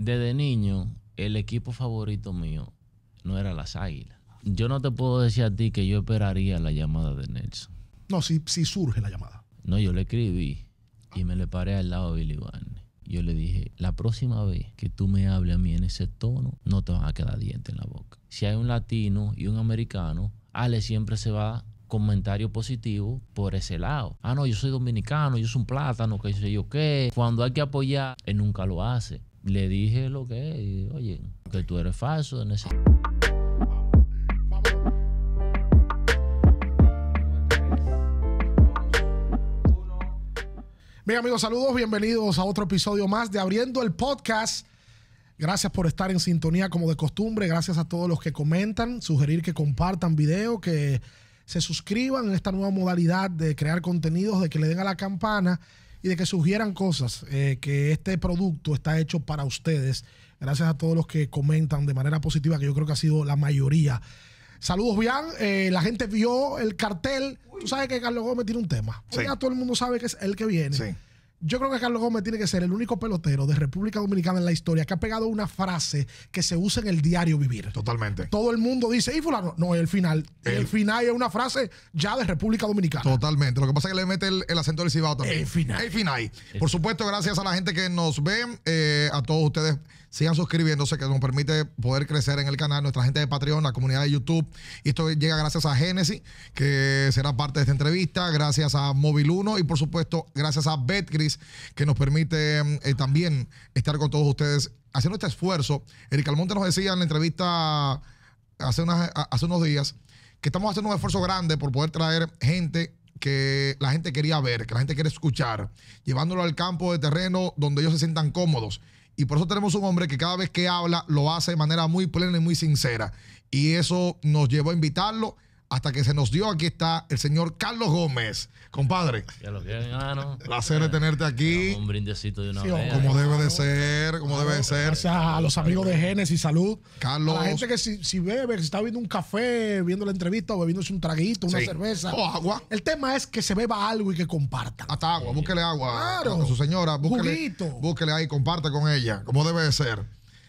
desde niño, el equipo favorito mío no era las águilas. Yo no te puedo decir a ti que yo esperaría la llamada de Nelson. No, si, si surge la llamada. No, yo le escribí y me le paré al lado de Billy Barney. Yo le dije, la próxima vez que tú me hables a mí en ese tono, no te van a quedar dientes en la boca. Si hay un latino y un americano, Ale siempre se va comentario positivo por ese lado. Ah, no, yo soy dominicano, yo soy un plátano, qué sé yo qué. Cuando hay que apoyar, él nunca lo hace le dije lo que Oye, que tú eres falso. En ese... Bien amigos, saludos, bienvenidos a otro episodio más de Abriendo el Podcast. Gracias por estar en sintonía como de costumbre, gracias a todos los que comentan, sugerir que compartan video, que se suscriban en esta nueva modalidad de crear contenidos, de que le den a la campana y de que sugieran cosas, eh, que este producto está hecho para ustedes. Gracias a todos los que comentan de manera positiva, que yo creo que ha sido la mayoría. Saludos, Bian. Eh, la gente vio el cartel. Tú sabes que Carlos Gómez tiene un tema. Ya todo el mundo sabe que es el que viene. Sí. Yo creo que Carlos Gómez tiene que ser el único pelotero de República Dominicana en la historia que ha pegado una frase que se usa en el diario vivir. Totalmente. Todo el mundo dice, y fulano, no, el final. El, final es una frase ya de República Dominicana. Totalmente. Lo que pasa es que le mete el, acento del cibao también. El final. El final. Por supuesto, gracias a la gente que nos ve, eh, a todos ustedes Sigan suscribiéndose, que nos permite poder crecer en el canal, nuestra gente de Patreon, la comunidad de YouTube. Y esto llega gracias a Genesis, que será parte de esta entrevista, gracias a Móvil 1 y por supuesto gracias a Betcris, que nos permite mm, eh, también estar con todos ustedes haciendo este esfuerzo. Eric Almonte nos decía en la entrevista hace, hace unos días que estamos haciendo un esfuerzo grande por poder traer gente que la gente quería ver, que la gente quiere escuchar, llevándolo al campo de terreno donde ellos se sientan cómodos. Y por eso tenemos un hombre que cada vez que habla lo hace de manera muy plena y muy sincera. Y eso nos llevó a invitarlo hasta que se nos dio. Aquí está el señor Carlos Gómez. Compadre. Ya lo ah, Placer de tenerte aquí. Un brindecito de una vez. Como debe de ser, como debe de ser. Gracias a los amigos de Génesis Salud. Carlos. A la gente que si, si bebe, que si está viendo un café, viendo la entrevista o bebiéndose un traguito, una cerveza. O agua. El tema es que se beba algo y que comparta. Hasta agua, búsquele agua. Claro. Con su señora, búsquele. Búsquele ahí, comparte con ella, como debe de ser.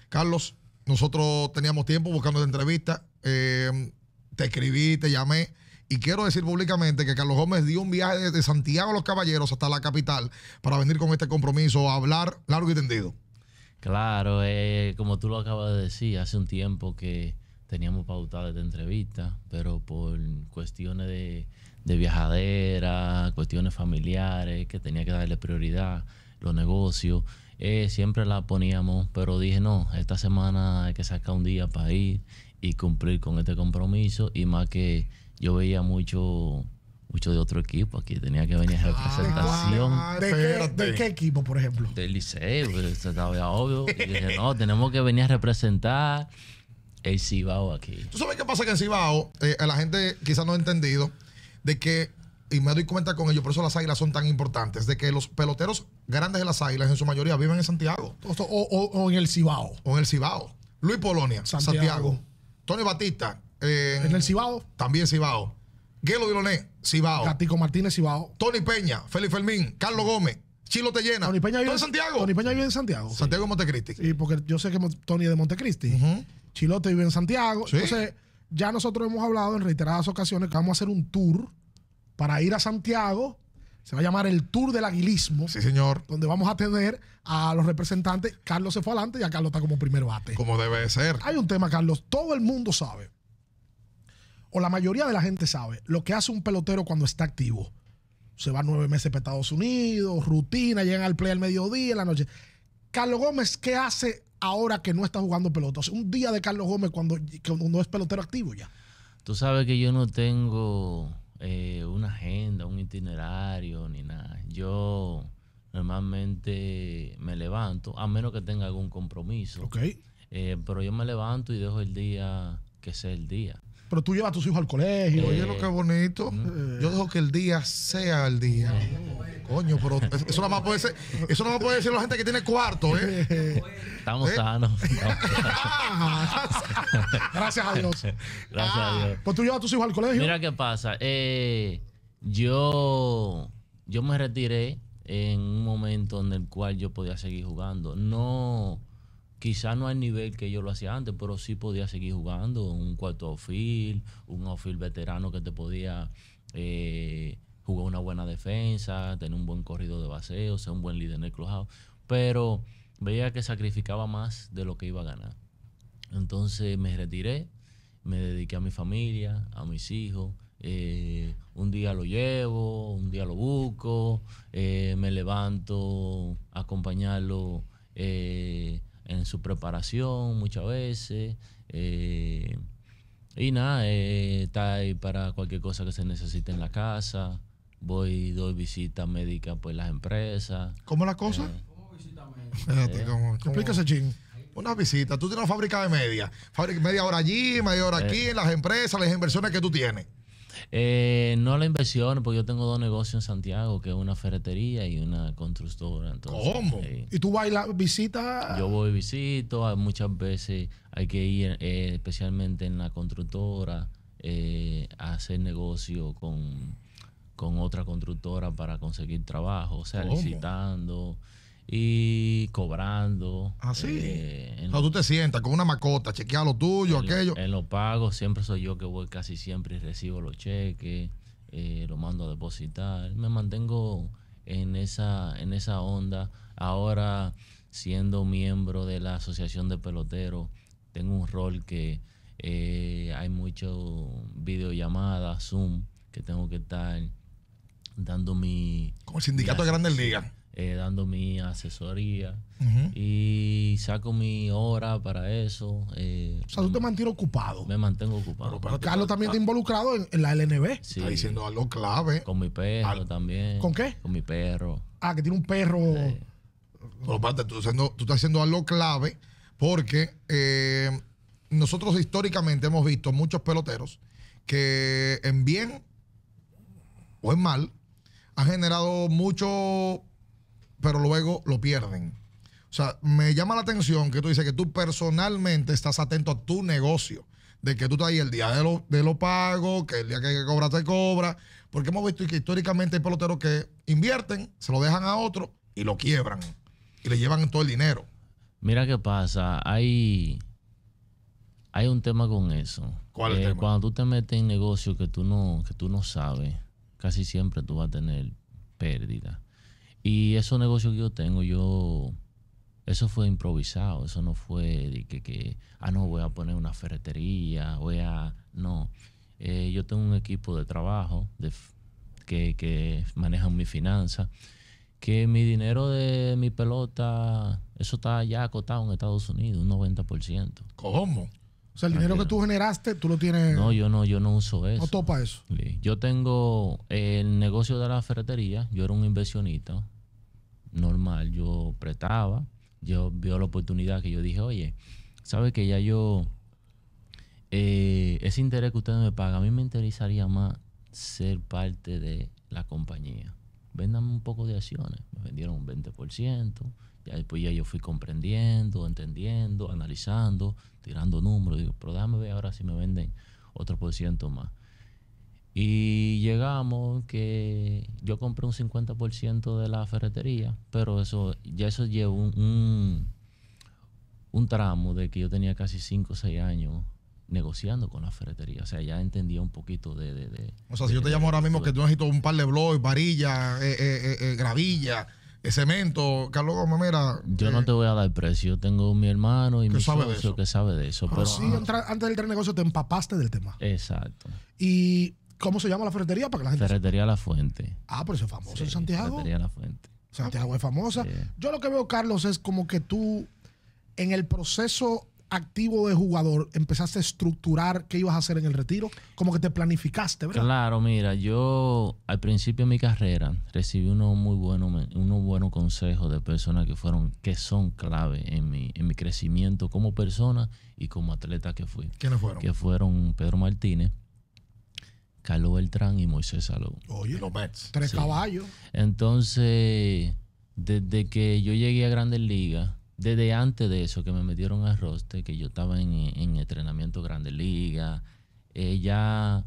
Carlos, nosotros teníamos tiempo buscando la entrevista. Eh, te escribí, te llamé. Y quiero decir públicamente que Carlos Gómez dio un viaje desde Santiago a los Caballeros hasta la capital para venir con este compromiso a hablar largo y tendido. Claro, eh, como tú lo acabas de decir, hace un tiempo que teníamos pautada de entrevista, pero por cuestiones de, de viajadera, cuestiones familiares, que tenía que darle prioridad, los negocios, eh, siempre la poníamos, pero dije, no, esta semana hay que sacar un día para ir y cumplir con este compromiso y más que yo veía mucho mucho de otro equipo aquí tenía que venir a ah, representación ah, ¿De, qué, equipo por ejemplo del liceo pero eso estaba obvio y dije no tenemos que venir a representar el Cibao aquí tú sabes qué pasa que en Cibao eh, la gente quizás no ha entendido de que y me doy cuenta con ellos, por eso las águilas son tan importantes, de que los peloteros grandes de las águilas en su mayoría viven en Santiago. O, en el Cibao. O en el Cibao. Luis Polonia, Santiago Tony Batista. en eh, el Cibao. También Cibao. Guelo Diloné... Cibao. Gatico Martínez, Cibao. Tony Peña, Félix Fermín, Carlos Gómez, Chilote Llena... Tony Peña vive en Santiago. Tony Peña vive en Santiago. Santiago de Montecristi. Sí, porque yo sé que Tony es de Montecristi. Chilote vive en Santiago. Entonces, ya nosotros hemos hablado en reiteradas ocasiones que vamos a hacer un tour para ir a Santiago se va a llamar el Tour del Aguilismo. Sí, señor. Donde vamos a tener a los representantes. Carlos se fue adelante y a Carlos está como primer bate. Como debe de ser. Hay un tema, Carlos. Todo el mundo sabe, o la mayoría de la gente sabe, lo que hace un pelotero cuando está activo. Se va nueve meses para Estados Unidos, rutina, llegan al play al mediodía, en la noche. Carlos Gómez, ¿qué hace ahora que no está jugando pelotas? un día de Carlos Gómez cuando, cuando no es pelotero activo ya. Tú sabes que yo no tengo eh, una agenda, un itinerario, ni nada. Yo normalmente me levanto, a menos que tenga algún compromiso. Okay. Eh, pero yo me levanto y dejo el día que sea el día. Pero tú llevas a tus hijos al colegio. Oye, lo que bonito. Eh. Yo dejo que el día sea el día. Coño, pero eso no lo puede ser, eso no puede decir la gente que tiene cuarto, ¿eh? Estamos ¿Eh? sanos. Gracias a Dios. Gracias a ah, Dios. Pues tú llevas a tus hijos al colegio. Mira qué pasa. Eh, yo, yo me retiré en un momento en el cual yo podía seguir jugando. No Quizás no al nivel que yo lo hacía antes, pero sí podía seguir jugando un cuarto outfield, un outfield veterano que te podía eh, jugar una buena defensa, tener un buen corrido de baseo, ser un buen líder en el clubhouse. Pero veía que sacrificaba más de lo que iba a ganar. Entonces me retiré, me dediqué a mi familia, a mis hijos. Eh, un día lo llevo, un día lo busco, eh, me levanto a acompañarlo en su preparación muchas veces. Eh, y nada, eh, está ahí para cualquier cosa que se necesite en la casa. Voy, doy visitas médicas pues las empresas. ¿Cómo la cosa? Eh, ¿Cómo visita médica? Una visita. Tú tienes una fábrica de media. media hora allí, media hora aquí, en las empresas, las inversiones que tú tienes. Eh, no la inversión, porque yo tengo dos negocios en Santiago, que es una ferretería y una constructora. Entonces, ¿Cómo? Eh, ¿Y tú la visitas? Yo voy, visito, ah, muchas veces hay que ir, eh, especialmente en la constructora, eh, a hacer negocio con, con, otra constructora para conseguir trabajo, o sea, visitando y cobrando. ¿Ah, sí? Eh, o tú te sientas con una macota, chequea lo tuyo, aquello. en los pagos siempre soy yo que voy casi siempre y recibo los cheques, eh, lo mando a depositar. Me mantengo en esa, en esa onda. Ahora, siendo miembro de la Asociación de Peloteros, tengo un rol que eh, hay mucho videollamadas, Zoom, que tengo que estar dando mi... Como el sindicato de grandes ligas eh, dando mi asesoría y saco mi hora para eso. Eh, o sea, tú te mantienes ocupado. Me mantengo ocupado. Carlos también está involucrado en, la LNB. está diciendo algo clave. Con mi perro también. ¿Con qué? Con mi perro. Ah, que tiene un perro. Pero aparte, tú, estás haciendo algo clave porque eh, nosotros históricamente hemos visto muchos peloteros que en bien o en mal han generado mucho pero luego lo pierden. O sea, me llama la atención que tú dices que tú personalmente estás atento a tu negocio, de que tú estás ahí el día de los de pago, que el día que cobra te cobra, porque hemos visto que históricamente hay peloteros que invierten, se lo dejan a otro y lo quiebran y le llevan todo el dinero. Mira qué pasa, hay, hay un tema con eso. ¿Cuál eh, Cuando tú te metes en negocio que tú no, que tú no sabes, casi siempre tú vas a tener pérdida. Y esos negocios que yo tengo, yo. Eso fue improvisado, eso no fue de que, que ah, no, voy a poner una ferretería, voy a. No. Eh, yo tengo un equipo de trabajo que, que mi finanzas que mi dinero de mi pelota, eso está ya acotado en Estados Unidos, un 90%. ¿Cómo? O sea, el dinero que tú generaste, tú lo tienes. No, yo no, yo no uso eso. No topa eso. Yo tengo el negocio de la ferretería. Yo era un inversionista normal. Yo prestaba. Yo vio la oportunidad que yo dije, oye, ¿sabes que ya yo. Eh, ese interés que ustedes me pagan, a mí me interesaría más ser parte de la compañía. Véndame un poco de acciones. Me vendieron un 20%. Ya pues, ya yo fui comprendiendo, entendiendo, analizando, tirando números. Digo, pero déjame ver ahora si me venden otro por ciento más. Y llegamos que yo compré un 50% de la ferretería, pero eso ya eso llevó un, un, tramo de que yo tenía casi 5 o 6 años negociando con la ferretería. O sea, ya entendía un poquito de... o sea, si yo te llamo ahora mismo que tú necesitas un par de blogs, varillas, eh, eh, eh, eh gravilla eh, eh, cemento. Carlos Gómez, mira. Yo no eh, te voy a dar precio. tengo mi hermano y mi socio que sabe de eso. Ah, pero, sí, de antes del negocio te empapaste del tema. Exacto. ¿Y cómo se llama la ferretería? Para la gente ferretería La Fuente. Ah, pero eso es famoso en Santiago. Ferretería La Fuente. Santiago es famosa. Yo lo que veo, Carlos, es como que tú, en el proceso activo de jugador, empezaste a estructurar qué ibas a hacer en el retiro? Como que te planificaste, ¿verdad? Claro, mira, yo al principio de mi carrera recibí unos muy buenos buenos consejos de personas que fueron, que son clave en mi, en mi crecimiento como persona y como atleta que fui. ¿Quiénes fueron? Que fueron Pedro Martínez, Carlos Beltrán y Moisés Salón. Oye, los Tres caballos. Entonces, desde que yo llegué a Grandes Ligas, desde antes de eso que me metieron al roster, que yo estaba en, entrenamiento Grande Liga, eh, ya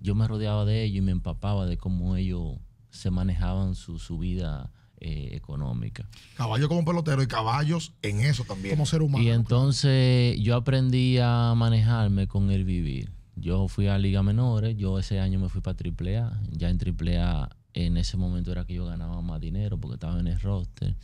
yo me rodeaba de ellos y me empapaba de cómo ellos se manejaban su, vida eh, económica. Caballo como pelotero y caballos en eso también. Como ser humano. Y entonces yo aprendí a manejarme con el vivir. Yo fui a Liga Menores, yo ese año me fui para AAA. Ya en AAA en ese momento era que yo ganaba más dinero porque estaba en el roster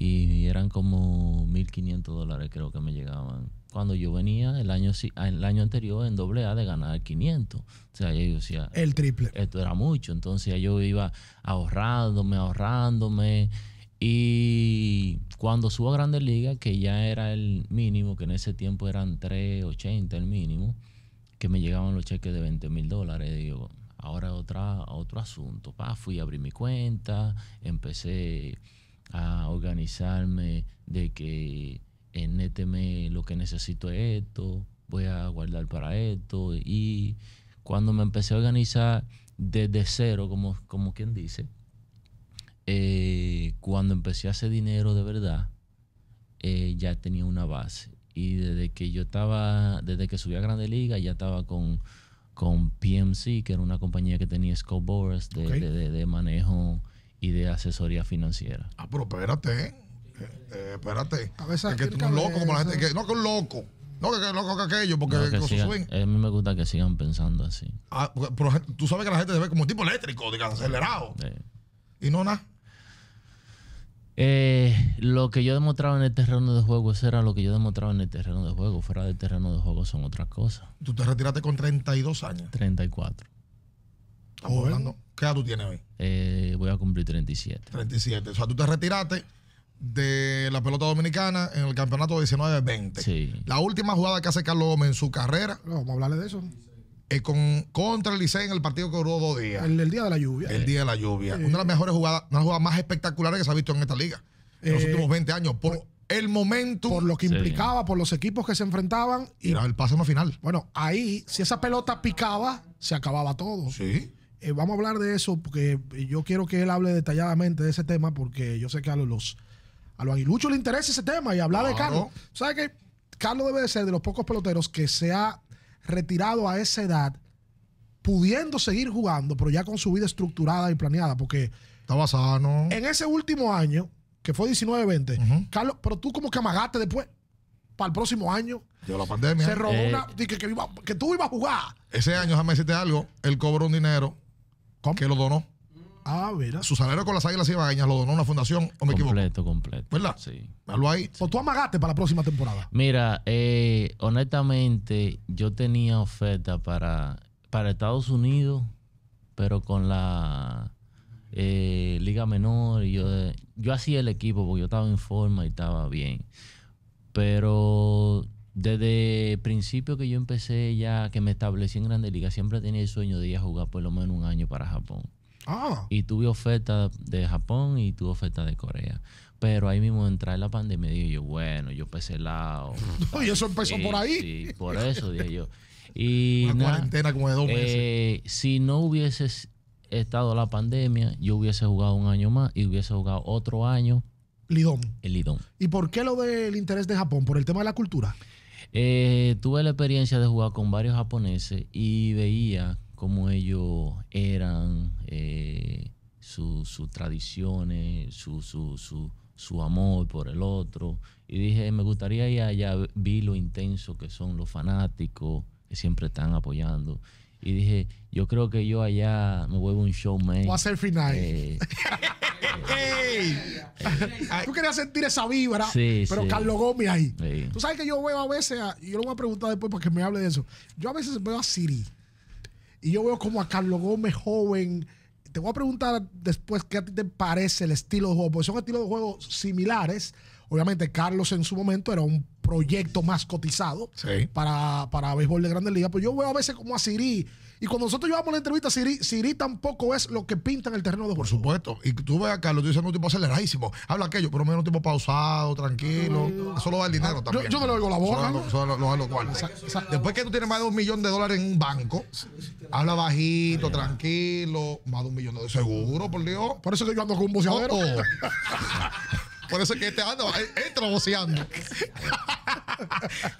y eran como 1.500 dólares creo que me llegaban. Cuando yo venía el año, ah, el año anterior en doble A de ganar 500. O sea, yo decía... El triple. Esto era mucho. Entonces yo iba ahorrándome, ahorrándome. Y cuando subo a Grandes Ligas, que ya era el mínimo, que en ese tiempo eran 3.80 el mínimo, que me llegaban los cheques de 20 mil dólares. Digo, ahora otra, otro asunto. Pa, fui a abrir mi cuenta, empecé a organizarme de que en este lo que necesito es esto, voy a guardar para esto. Y cuando me empecé a organizar desde cero, como, como quien dice, eh, cuando empecé a hacer dinero de verdad, eh, ya tenía una base. Y desde que yo estaba, desde que subí a Grande Liga, ya estaba con, con PMC, que era una compañía que tenía scoreboards de, de, de, de manejo y de asesoría financiera. Ah, pero espérate, eh, espérate. que tú un loco como la gente. no, que un loco. No, que, es loco que aquello, porque que eh, A mí me gusta que sigan pensando así. Ah, tú sabes que la gente se ve como un tipo eléctrico, digamos, acelerado. Y no nada. Eh, lo que yo demostraba en el terreno de juego, eso era lo que yo demostraba en el terreno de juego. Fuera del terreno de juego son otras cosas. Tú te retiraste con 32 años. 34. Estamos ¿Qué edad tú tienes hoy? Eh, voy a cumplir 37. 37. O sea, tú te retiraste de la pelota dominicana en el campeonato 19-20. Sí. La última jugada que hace Carlos Gómez en su carrera. vamos a hablarle de eso. con, contra el Licey en el partido que duró dos días. El, día de la lluvia. El día de la lluvia. Una de las mejores jugadas, una de las jugadas más espectaculares que se ha visto en esta liga en los eh, últimos 20 años. Por, el momento. Por lo que implicaba, por los equipos que se enfrentaban. Y era el pase más final. Bueno, ahí, si esa pelota picaba, se acababa todo. Sí. Eh, vamos a hablar de eso porque yo quiero que él hable detalladamente de ese tema porque yo sé que a los, a los aguiluchos le interesa ese tema y hablar de Carlos. ¿Sabes que Carlos debe de ser de los pocos peloteros que se ha retirado a esa edad pudiendo seguir jugando, pero ya con su vida estructurada y planeada porque... Estaba sano. En ese último año, que fue 19-20, Carlos, pero tú como que amagaste después para el próximo año. la pandemia. Se robó eh. una. Que, que, iba, que, tú ibas a jugar. Ese año, déjame decirte algo. Él cobró un dinero ¿Cómo? Que lo donó. Ah, mira. Su salario con las águilas bagueñas lo donó una fundación, o me equivoco. Completo, completo. ¿Verdad? Sí. Lo ahí. tú amagaste para la próxima temporada. Mira, eh, honestamente, yo tenía oferta para, para Estados Unidos, pero con la eh, Liga Menor. Y yo, yo hacía el equipo porque yo estaba en forma y estaba bien. Pero desde el principio que yo empecé ya, que me establecí en Grande Liga, siempre tenía el sueño de ir a jugar por lo menos un año para Japón. Ah. Y tuve oferta de Japón y tuve oferta de Corea. Pero ahí mismo entrar en la pandemia, dije yo, bueno, yo pesé lado. y eso empezó por ahí. Sí, por eso dije yo. Y Una cuarentena como de dos meses. Eh, si no hubiese estado la pandemia, yo hubiese jugado un año más y hubiese jugado otro año. Lidón. El Lidón. ¿Y por qué lo del interés de Japón? ¿Por el tema de la cultura? Eh, tuve la experiencia de jugar con varios japoneses y veía cómo ellos eran, eh, sus tradiciones, su, su, su, su, amor por el otro. Y dije, me gustaría ir allá, vi lo intenso que son los fanáticos, que siempre están apoyando y dije, yo creo que yo allá me vuelvo un showman. Voy a hacer final. Eh, eh, Tú querías sentir esa vibra, pero Carlos Gómez ahí. Tú sabes que yo veo a veces, a, yo lo voy a preguntar después para que me hable de eso. Yo a veces veo a Siri y yo veo como a Carlos Gómez joven. Te voy a preguntar después qué a ti te parece el estilo de juego, porque son estilos de juego similares, Obviamente, Carlos en su momento era un proyecto más cotizado para, para béisbol de grandes ligas. Pero pues yo veo a veces como a Siri. Y cuando nosotros llevamos la entrevista, Siri, Siri tampoco es lo que pinta en el terreno de juego. Por supuesto. Y tú ves a Carlos, tú dices, un tipo aceleradísimo. Habla aquello, pero menos un tipo pausado, tranquilo. Eso lo Solo va el dinero ah, también. Yo, lo oigo la boca. Después que tú tienes más de un millón de dólares en un banco, habla bajito, tranquilo, más de un millón de dólares. Seguro, por Dios. Por eso que yo ando con un buceador. Oh, oh. Por eso es que este anda, ah, eh, entra voceando.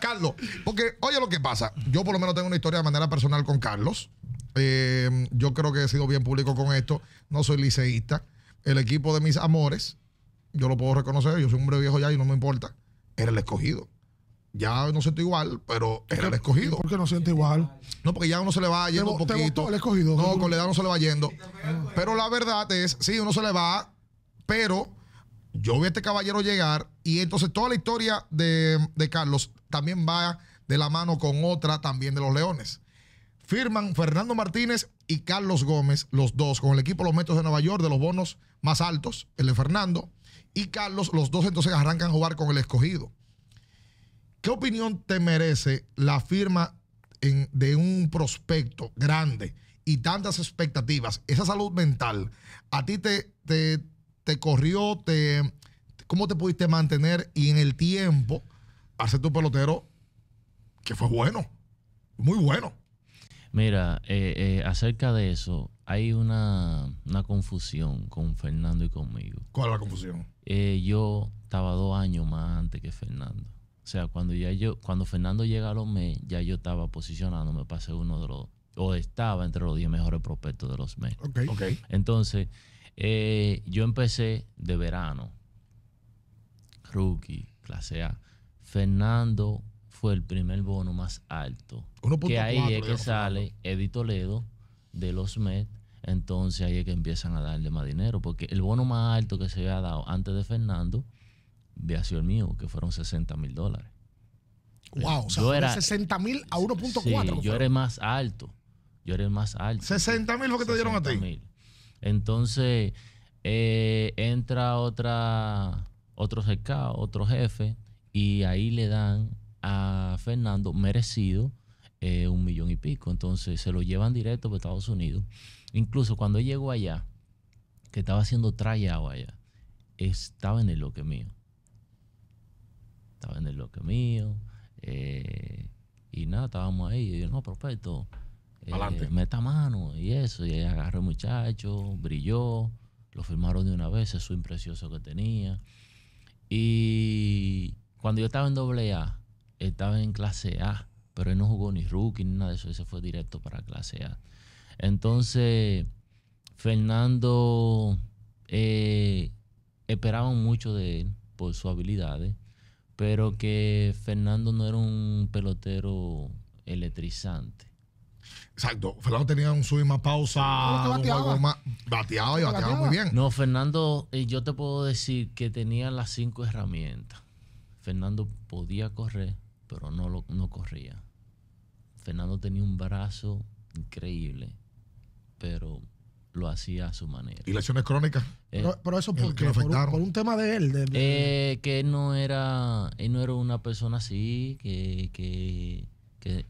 Carlos, porque oye lo que pasa. Yo por lo menos tengo una historia de manera personal con Carlos. Eh, yo creo que he sido bien público con esto. No soy liceísta. El equipo de mis amores, yo lo puedo reconocer. Yo soy un hombre viejo ya y no me importa. Era el escogido. Ya no siento igual, pero era el escogido. ¿Por qué no siente igual? No, porque ya uno se le va yendo un poquito. el escogido? No, con la edad no se le va yendo. Pero la verdad es, sí, uno se le va, pero yo vi a este caballero llegar y entonces toda la historia de, de Carlos también va de la mano con otra también de los Leones. Firman Fernando Martínez y Carlos Gómez, los dos, con el equipo Los Metros de Nueva York, de los bonos más altos, el de Fernando y Carlos, los dos entonces arrancan a jugar con el escogido. ¿Qué opinión te merece la firma de un prospecto grande y tantas expectativas? Esa salud mental, ¿a ti te, te corrió, te, ¿cómo te pudiste mantener y en el tiempo hacer tu pelotero que fue bueno, muy bueno? Mira, eh, eh, acerca de eso, hay una, confusión con Fernando y conmigo. ¿Cuál es la confusión? Eh, yo estaba dos años más antes que Fernando. O sea, cuando ya yo, cuando Fernando llega a los MES, ya yo estaba posicionándome para ser uno de los, o estaba entre los 10 mejores prospectos de los meses Ok. Okay. Entonces, eh, yo empecé de verano, rookie, clase A. Fernando fue el primer bono más alto. Que ahí es que sale Eddie Toledo de los Mets, Entonces ahí es que empiezan a darle más dinero. Porque el bono más alto que se había dado antes de Fernando había sido el mío, que fueron 60 mil dólares. Wow, era, 60 mil a 1.4. yo era más alto. Yo era más alto. 60 mil lo que te dieron a ti. Entonces eh, entra otra, otro otro jefe, y ahí le dan a Fernando merecido eh, un millón y pico. Entonces se lo llevan directo a Estados Unidos. Incluso cuando llegó allá, que estaba siendo trayado allá, estaba en el loque mío. Estaba en el loque mío. Eh, y nada, estábamos ahí. Y yo, no, perfecto. Eh, meta mano y eso. Y agarró el muchacho, brilló, lo firmaron de una vez, eso imprecioso que tenía. Y cuando yo estaba en doble A, estaba en clase A, pero él no jugó ni rookie ni nada de eso, ese fue directo para clase A. Entonces, Fernando eh, esperaban mucho de él por sus habilidades, pero que Fernando no era un pelotero electrizante Exacto. Fernando tenía un swing más pausa. bateado y bateaba, muy bien. No, Fernando, eh, yo te puedo decir que tenía las cinco herramientas. Fernando podía correr, pero no, lo, no corría. Fernando tenía un brazo increíble, pero lo hacía a su manera. ¿Y lesiones crónicas? Eh, pero, eso porque, por, por, un tema de él. Eh, que él no, era, él no era una persona así, que, que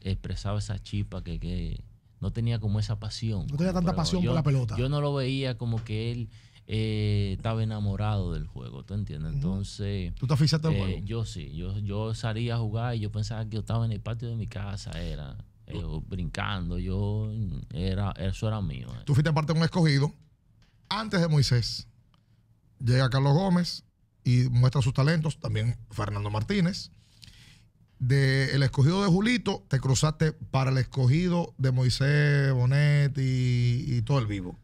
expresaba esa chispa que, que no tenía como esa pasión. No tenía tanta pasión por la pelota. Yo no lo veía como que él eh, estaba enamorado del juego, ¿tú entiendes? Entonces... ¿Tú te fijaste al eh, juego? Yo sí, yo, yo salía a jugar y yo pensaba que yo estaba en el patio de mi casa, era... Eh, brincando, yo era, eso era mío. Tú fuiste parte de un escogido antes de Moisés. Llega Carlos Gómez y muestra sus talentos, también Fernando Martínez. De el escogido de Julito, te cruzaste para el escogido de Moisés Bonet y, todo el vivo.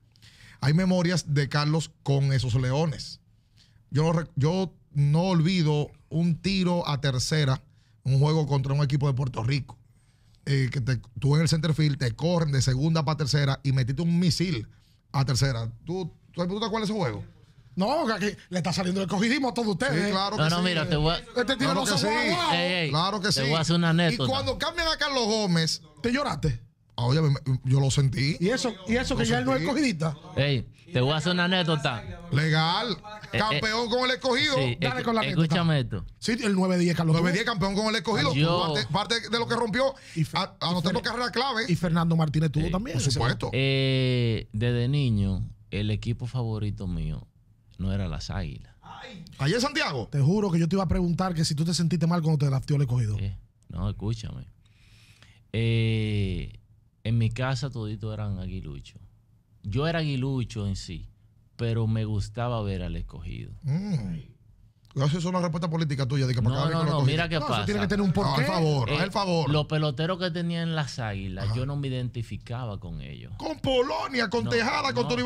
Hay memorias de Carlos con esos leones. Yo, yo no olvido un tiro a tercera, un juego contra un equipo de Puerto Rico. Eh, que tú en el centerfield te corren de segunda para tercera y metiste un misil a tercera. ¿Tú, tú, ¿tú te acuerdas de ese juego? No, que le está saliendo el cogidismo a todos ustedes. Sí, claro que no, no, sí. mira, te voy a... Este claro, que sí. claro que sí. Te voy a hacer una anécdota. Y cuando cambian a Carlos Gómez... ¿Te lloraste? Ah, oye, yo lo sentí. ¿Y eso, y eso que ya él no es escogidista? Ey, te voy a hacer una anécdota. Legal. Eh, eh, campeón con el escogido. Dale con la Escúchame esto. Sí, el 9-10, Carlos. 9-10, campeón con el escogido. Yo, parte, de lo que rompió. a, clave. Y Fernando Martínez tuvo también. Por supuesto. Eh, desde niño, el equipo favorito mío no era las águilas. Ayer Santiago. Te juro que yo te iba a preguntar que si tú te sentiste mal cuando te lafió el escogido. Eh, no, escúchame. Eh, en mi casa todito eran aguiluchos. Yo era aguilucho en sí, pero me gustaba ver al escogido. Mm. Eso es una respuesta política tuya. no, no, no, mira qué pasa. tiene que tener un por favor, eh, favor. Los peloteros que tenían las águilas, yo no me identificaba con ellos. Con Polonia, con Tejada, con Tony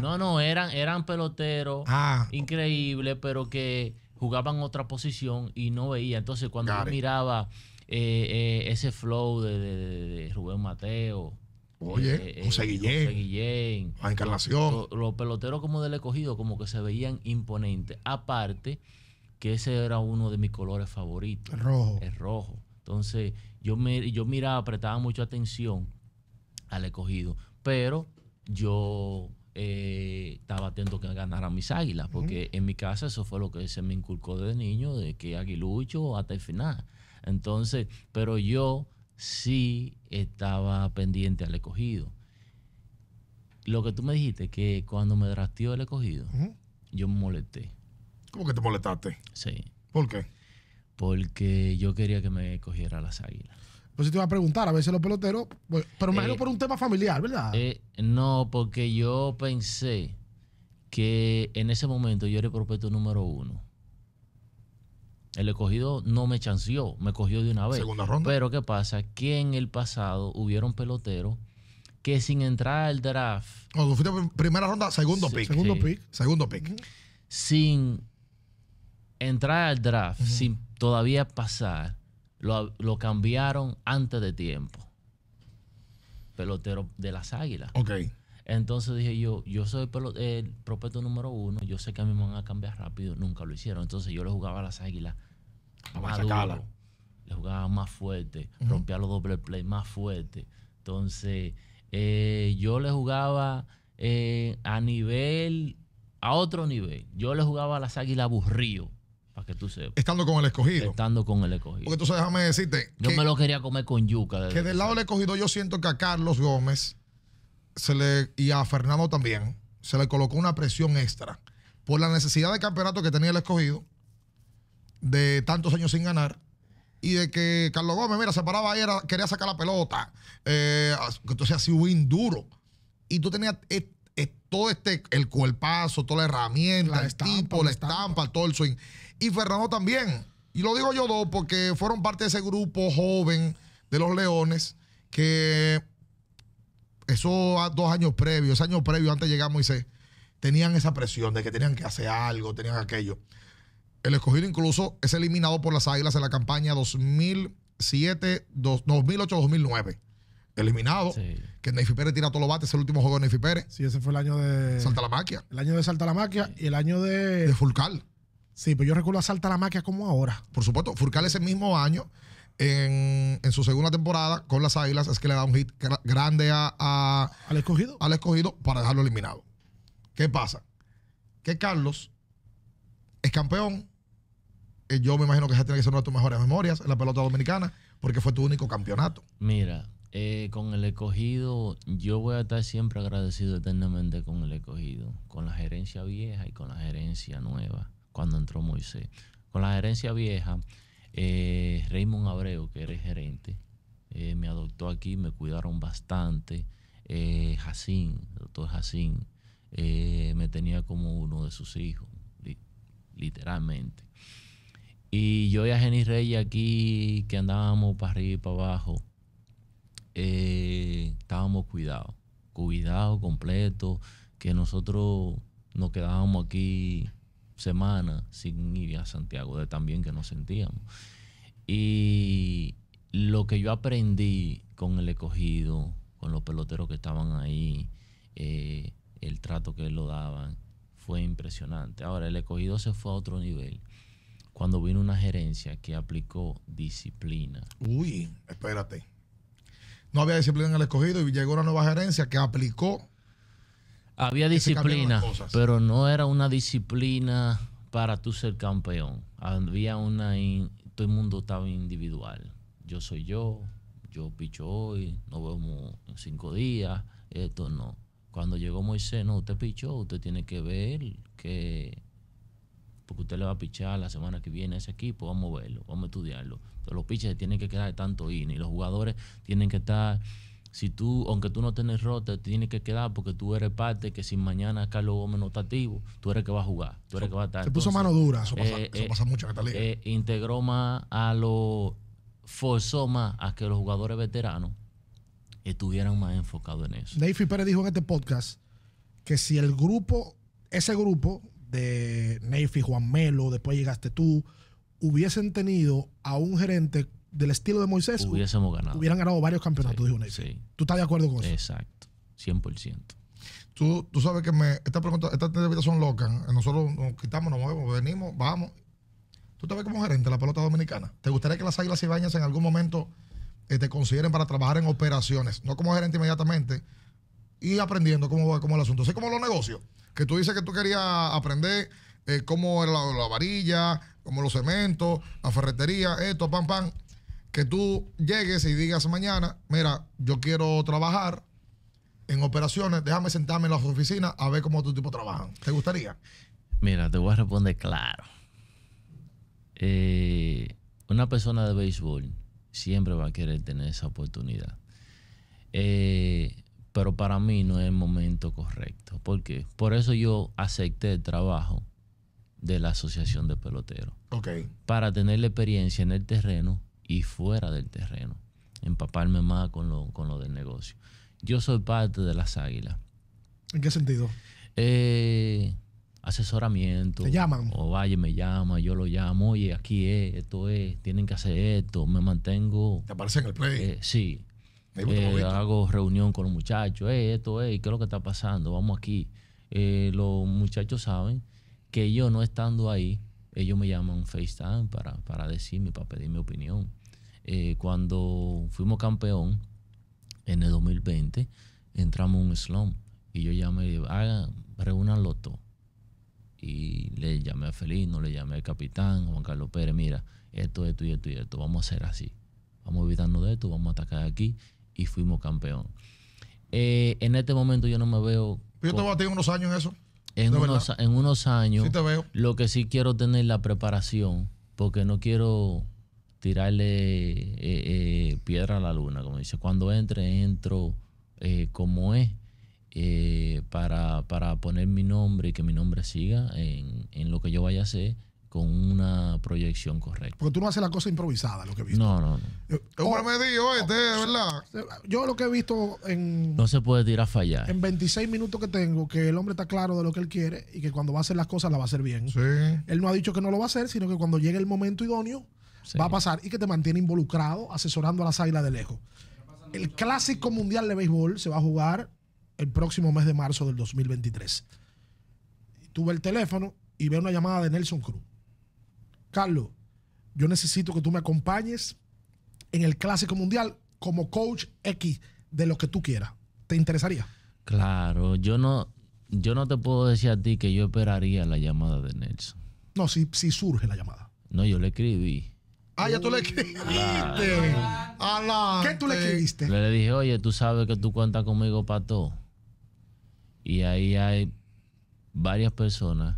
No, no, eran, eran peloteros ah. increíbles, pero que jugaban otra posición y no veía. Entonces, cuando yo miraba eh, eh, ese flow de, Rubén Mateo, Oye, José, Guillén, José encarnación. Los, los, peloteros como del escogido, como que se veían imponentes. Aparte que ese era uno de mis colores favoritos. El rojo. El rojo. Entonces, yo, me, yo miraba, prestaba mucha atención al escogido, pero yo eh, estaba atento que ganaran mis águilas, porque en mi casa eso fue lo que se me inculcó desde niño, de que aguilucho hasta el final. Entonces, pero yo sí estaba pendiente al escogido. Lo que tú me dijiste, que cuando me drasteó el escogido, yo me molesté. ¿Cómo que te molestaste? Sí. ¿Por qué? Porque yo quería que me cogiera las águilas. Pues si te iba a preguntar, a veces los peloteros, pues, pero me eh, por un tema familiar, ¿verdad? Eh, no, porque yo pensé que en ese momento yo era el propietario número uno. El escogido no me chanceó, me cogió de una vez. Segunda ronda. Pero ¿qué pasa? Que en el pasado hubieron peloteros que sin entrar al draft. Cuando fuiste primera ronda, segundo pick. Segundo pick. Segundo pick. Sin entrar al draft sin todavía pasar, lo, cambiaron antes de tiempo. Pelotero de las águilas. Ok. Entonces dije yo, yo soy el propeto número uno, yo sé que a mí me van a cambiar rápido, nunca lo hicieron. Entonces yo le jugaba a las águilas más duro, le jugaba más fuerte, rompía los doble play más fuerte. Entonces eh, yo le jugaba eh, a nivel, a otro nivel. Yo le jugaba a las águilas aburrido Estando con el escogido. Estando con el escogido. Porque entonces déjame decirte. Yo me lo quería comer con yuca. Que del lado del escogido yo siento que a Carlos Gómez se le, y a Fernando también se le colocó una presión extra por la necesidad de campeonato que tenía el escogido, de tantos años sin ganar, y de que Carlos Gómez, mira, se paraba ahí, quería sacar la pelota. Eh, entonces así win duro. Y tú tenías eh, eh, todo este, el cuerpazo, toda la herramienta, el tipo, la estampa. estampa, todo el swing y Fernando también. Y lo digo yo dos porque fueron parte de ese grupo joven de los Leones que esos dos años previos, ese año previo antes de llegar a Moisés, tenían esa presión de que tenían que hacer algo, tenían aquello. El escogido incluso es eliminado por las Águilas en la campaña 2007, 2008-2009. Eliminado. Que Neyfi Pérez tira todos los bates, es el último juego de Neyfi Pérez. Sí, ese fue el año de... Salta la Maquia. El año de Salta la Maquia y el año de... De Fulcal. Sí, pero pues yo recuerdo a Salta la Maquia como ahora. Por supuesto, Furcal ese mismo año, en, su segunda temporada con las Águilas, es que le da un hit grande a, al escogido. Al escogido para dejarlo eliminado. ¿Qué pasa? Que Carlos es campeón. Eh, yo me imagino que esa tiene que ser una de tus mejores memorias en la pelota dominicana, porque fue tu único campeonato. Mira, eh, con el escogido, yo voy a estar siempre agradecido eternamente con el escogido, con la gerencia vieja y con la gerencia nueva cuando entró Moisés. Con la herencia vieja, eh, Raymond Abreu, que era gerente, eh, me adoptó aquí, me cuidaron bastante. Eh, Jacín, doctor Jacín, eh, me tenía como uno de sus hijos, literalmente. Y yo y a Jenny Reyes aquí, que andábamos para arriba y para abajo, estábamos cuidados, cuidados completo, que nosotros nos quedábamos aquí semanas sin ir a Santiago de también que nos sentíamos. Y lo que yo aprendí con el escogido, con los peloteros que estaban ahí, eh, el trato que lo daban, fue impresionante. Ahora, el escogido se fue a otro nivel. Cuando vino una gerencia que aplicó disciplina. Uy, espérate. No había disciplina en el escogido y llegó una nueva gerencia que aplicó había disciplina, pero no era una disciplina para tú ser campeón. Había una. todo el mundo estaba individual. Yo soy yo, yo picho hoy, nos vemos en cinco días, esto no. Cuando llegó Moisés, no, usted pichó, usted tiene que ver que. Porque usted le va a pichar la semana que viene a ese equipo, vamos a verlo, vamos a estudiarlo. Entonces, los piches tienen que quedar de tanto in y los jugadores tienen que estar si tú, aunque tú no tenés rota, tienes que quedar porque tú eres parte que si mañana Carlos Gómez no está activo, tú eres que va a jugar, tú eres que va a estar. Se puso mano dura, eso pasa, eh, eso eh, mucho en eh, integró más a los, forzó más a que los jugadores veteranos estuvieran más enfocados en eso. Neyfi Pérez dijo en este podcast que si el grupo, ese grupo de Neyfi, Juan Melo, después llegaste tú, hubiesen tenido a un gerente del estilo de Moisés, hubiésemos ganado. Hubieran ganado varios campeonatos, tú dijo Sí. ¿Tú estás de acuerdo con eso? Exacto, 100%. Tú, tú sabes que me, estas entrevistas son locas. ¿eh? Nosotros nos quitamos, nos movemos, venimos, vamos. Tú te ves como gerente de la pelota dominicana. ¿Te gustaría que las Águilas y bañas en algún momento eh, te consideren para trabajar en operaciones? No como gerente inmediatamente, y aprendiendo cómo va cómo el asunto. sé como los negocios, que tú dices que tú querías aprender eh, cómo era la, varilla, cómo los cementos, la ferretería, esto, pam, pam que tú llegues y digas mañana, mira, yo quiero trabajar en operaciones, déjame sentarme en la oficina a ver cómo tu tipo trabaja. ¿Te gustaría? Mira, te voy a responder claro. Eh, una persona de béisbol siempre va a querer tener esa oportunidad. Eh, pero para mí no es el momento correcto. ¿Por qué? Por eso yo acepté el trabajo de la Asociación de Peloteros. Ok. Para tener la experiencia en el terreno y fuera del terreno, empaparme más con lo, con lo del negocio. Yo soy parte de las águilas. ¿En qué sentido? Eh, asesoramiento. ¿Te llaman? O vaya, me llama, yo lo llamo, oye, aquí es, esto es, tienen que hacer esto, me mantengo. ¿Te aparece en el play? Eh, sí. Eh, hago reunión con los muchachos, eh, esto es, ¿qué es lo que está pasando? Vamos aquí. los muchachos saben que yo no estando ahí, ellos me llaman FaceTime para, para decirme, para pedir mi opinión. Eh, cuando fuimos campeón en el 2020, entramos en un slump y yo llamé, hagan, reúnan los Y le llamé a Felino, le llamé al capitán, Juan Carlos Pérez, mira, esto, esto y esto y esto, vamos a hacer así. Vamos a evitarnos de esto, vamos a atacar aquí y fuimos campeón. Eh, en este momento yo no me veo... Yo te batí unos años en eso. En, unos, en unos, años. veo. Lo que sí quiero tener la preparación, porque no quiero tirarle eh, eh, piedra a la luna, como dice. Cuando entre, entro eh, como es, para, para, poner mi nombre y que mi nombre siga en, lo que yo vaya a hacer con una proyección correcta. Porque tú no haces la cosa improvisada, lo que he visto. No, no, no. Hombre, oh, me oh, este, oh, ¿verdad? Yo lo que he visto en... No se puede tirar a fallar. En 26 minutos que tengo, que el hombre está claro de lo que él quiere y que cuando va a hacer las cosas, la va a hacer bien. Sí. Él no ha dicho que no lo va a hacer, sino que cuando llegue el momento idóneo, va a pasar y que te mantiene involucrado asesorando a las águilas de lejos. El clásico mundial de béisbol se va a jugar el próximo mes de marzo del 2023. Tuve el teléfono y veo una llamada de Nelson Cruz. Carlos, yo necesito que tú me acompañes en el clásico mundial como coach X de lo que tú quieras. ¿Te interesaría? Claro, yo no, yo no te puedo decir a ti que yo esperaría la llamada de Nelson. No, si, si surge la llamada. No, yo le escribí. Ah, ya tú le escribiste. ¿Qué tú le escribiste? Le dije, oye, tú sabes que tú cuentas conmigo para todo. Y ahí hay varias personas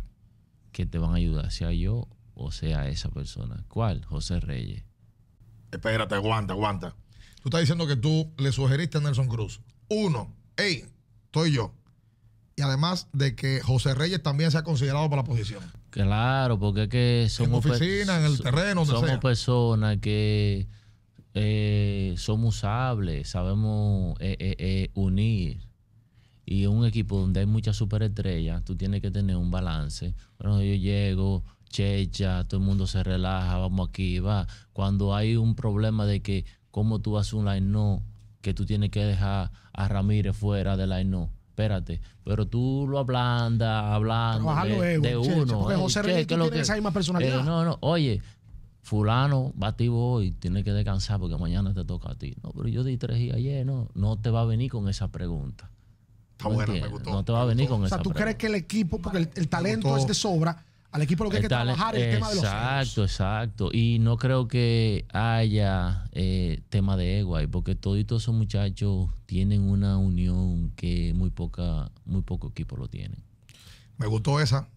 que te van a ayudar, sea yo o sea esa persona. ¿Cuál? José Reyes. Espérate, aguanta, aguanta. Tú estás diciendo que tú le sugeriste a Nelson Cruz. Uno, hey, estoy yo. Y además de que José Reyes también se ha considerado para la posición. Claro, porque es que somos en el terreno, somos personas que eh, somos usables, sabemos eh, eh, unir. Y un equipo donde hay muchas superestrellas, tú tienes que tener un balance. Cuando yo llego, checha, todo el mundo se relaja, vamos aquí, va. Cuando hay un problema de que cómo tú haces un line no, que tú tienes que dejar a Ramírez fuera del line no espérate, pero tú lo ablandas Hablando de, uno. porque eh, José Reyes tiene esa eh, no, no, oye, fulano va y hoy, tiene que descansar porque mañana te toca a ti. No, pero yo di tres días ayer, no, no te va a venir con esa pregunta. Ah, Está gustó. No te va a venir con esa pregunta. O sea, tú crees que el equipo, porque el, el talento es de sobra, al equipo lo que hay que trabajar es el tema de los Exacto, exacto. Y no creo que haya eh, tema de ego ahí, porque todos esos muchachos tienen una unión que muy poca, muy poco equipo lo tienen. Me gustó esa.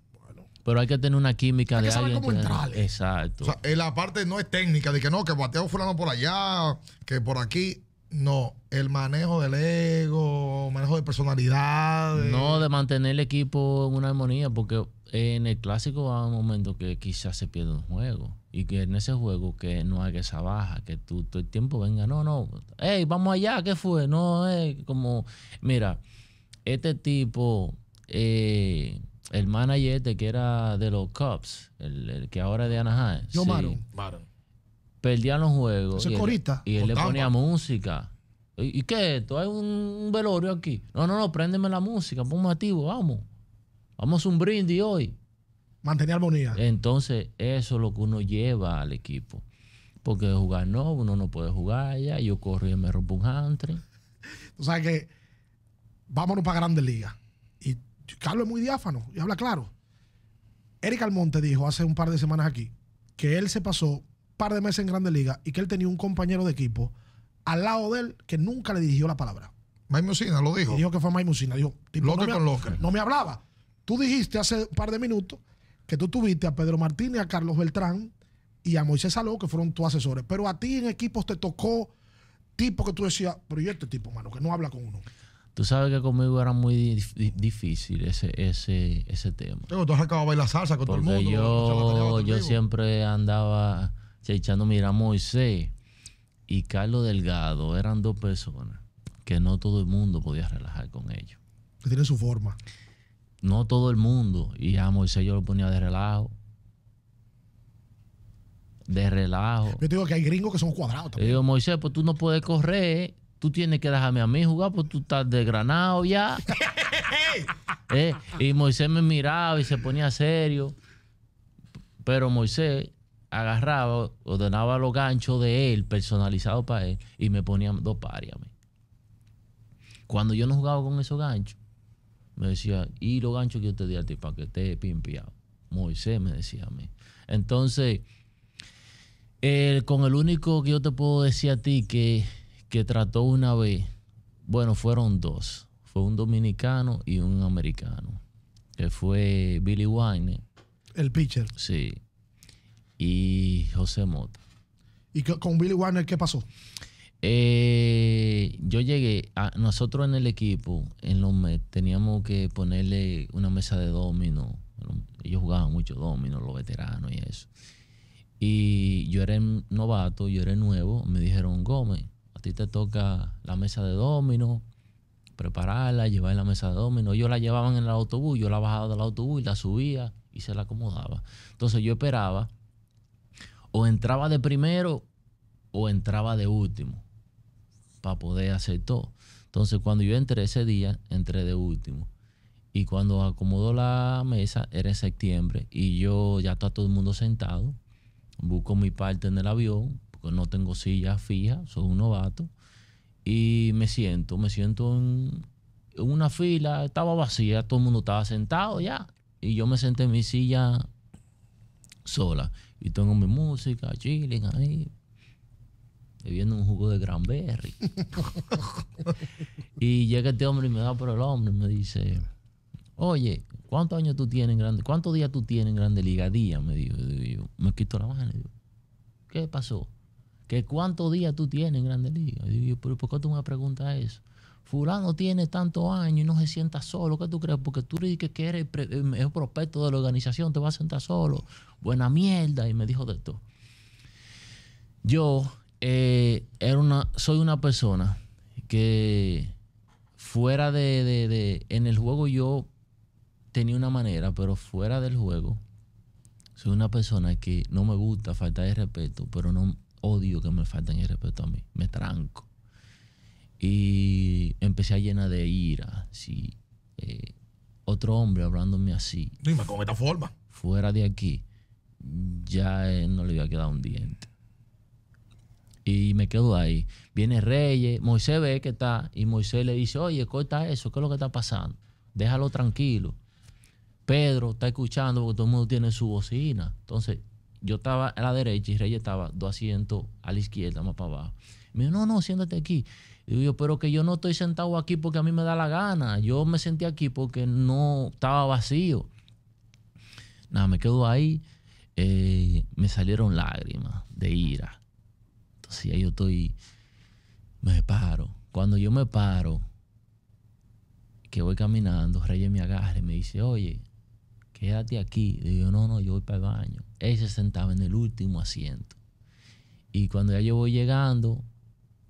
Pero hay que tener una química hay de que Exacto. Eh, la parte no es técnica, de que no, que bateo fulano por allá, que por aquí no, el manejo del ego, manejo de personalidad. No, de mantener el equipo en una armonía, porque en el clásico va un momento que quizás se pierde un juego y que en ese juego que no que esa baja, que todo el tiempo venga, no, no, hey, vamos allá, ¿qué fue? No, es como, mira, este tipo, eh, el manager de este que era de los Cubs, el, que ahora es de Anaheim. Yo, sí perdían los juegos. y Él, le ponía música. ¿Y, qué es Hay un velorio aquí. No, no, no, préndeme la música, ...ponme activo, vamos. Vamos a un brindis hoy. Mantener armonía. Entonces, eso es lo que uno lleva al equipo. Porque jugar no, uno no puede jugar ya. Yo corro y me rompo un hamstring. Tú sabes que vámonos para Grandes Ligas. Y Carlos es muy diáfano y habla claro. Eric Almonte dijo hace un par de semanas aquí que él se pasó par de meses en Grande Liga y que él tenía un compañero de equipo al lado de él que nunca le dirigió la palabra. Maimucina lo dijo. dijo que fue Maimucina. no, me, hablaba. Tú dijiste hace un par de minutos que tú tuviste a Pedro Martínez, a Carlos Beltrán y a Moisés Saló, que fueron tus asesores. Pero a ti en equipos te tocó tipo que tú decías, pero este tipo, mano, que no habla con uno. Tú sabes que conmigo era muy difícil ese, ese, ese tema. Pero tú has acabado de bailar salsa con todo el mundo. Yo, yo siempre andaba Echando, mira Moisés y Carlos Delgado eran dos personas que no todo el mundo podía relajar con ellos. Que tiene su forma. No todo el mundo. Y a Moisés yo lo ponía de relajo. De relajo. Yo te digo que hay gringos que son cuadrados también. Yo digo, Moisés, pues tú no puedes correr. Tú tienes que dejarme a mí jugar, pues tú estás desgranado ya. Eh, y Moisés me miraba y se ponía serio. Pero Moisés agarraba, ordenaba los ganchos de él, personalizados para él, y me ponían dos pares a mí. Cuando yo no jugaba con esos ganchos, me decía, y los ganchos que yo te di a ti para que esté pimpiado. Moisés me decía a mí. Entonces, con el único que yo te puedo decir a ti que, que trató una vez, bueno, fueron dos. Fue un dominicano y un americano, que fue Billy Wine. El pitcher. Sí y José Mota. ¿Y con Billy Warner qué pasó? Eh, yo llegué, a, nosotros en el equipo, en los Mets, teníamos que ponerle una mesa de domino. Ellos jugaban mucho domino, los veteranos y eso. Y yo era novato, yo era nuevo. Me dijeron, Gómez, a ti te toca la mesa de domino, prepararla, llevar la mesa de domino. Ellos la llevaban en el autobús, yo la bajaba del autobús y la subía y se la acomodaba. Entonces yo esperaba o entraba de primero o entraba de último para poder hacer todo. Entonces, cuando yo entré ese día, entré de último. Y cuando acomodó la mesa, era en septiembre, y yo ya está todo el mundo sentado. Busco mi parte en el avión, porque no tengo silla fija, soy un novato. Y me siento, me siento en una fila, estaba vacía, todo el mundo estaba sentado ya. Y yo me senté en mi silla sola. Y tengo mi música, chilling ahí, bebiendo un jugo de gran berry y llega este hombre y me da por el hombre y me dice, oye, ¿cuántos años tú tienes Grande ¿Cuántos días tú tienes en Grande Liga? Día, me dijo. me quito la mano. Digo, ¿Qué pasó? ¿Que cuántos días tú tienes en Grande Liga? Digo, pero ¿por qué tú me preguntas eso? fulano tiene tantos años y no se sienta solo. ¿Qué tú crees? Porque tú le dices que eres el mejor eh, prospecto de la organización, te vas a sentar solo. Buena mierda. Y me dijo de esto. Yo eh, era una, soy una persona que fuera de, de... En el juego yo tenía una manera, pero fuera del juego soy una persona que no me gusta faltar de respeto, pero no odio que me falten el respeto a mí. Me tranco. Y empecé a llenar de ira. Eh, otro hombre hablándome así. esta forma. Fuera de aquí, ya eh, no le había quedado un diente. Y me quedo ahí. Viene Reyes, Moisés ve que está, y Moisés le dice, oye, corta eso, ¿qué es lo que está pasando? Déjalo tranquilo. Pedro está escuchando porque todo el mundo tiene su bocina. Entonces, yo estaba a la derecha y Reyes estaba dos asientos a la izquierda, más para abajo. Me dijo, no, no, siéntate aquí digo yo, pero que yo no estoy sentado aquí porque a mí me da la gana. Yo me sentí aquí porque no estaba vacío. Nada, me quedo ahí. Eh, me salieron lágrimas de ira. Entonces ya yo estoy, me paro. Cuando yo me paro, que voy caminando, Reyes me agarra y me dice, oye, quédate aquí. digo yo, no, no, yo voy para el baño. Él se sentaba en el último asiento. Y cuando ya yo voy llegando,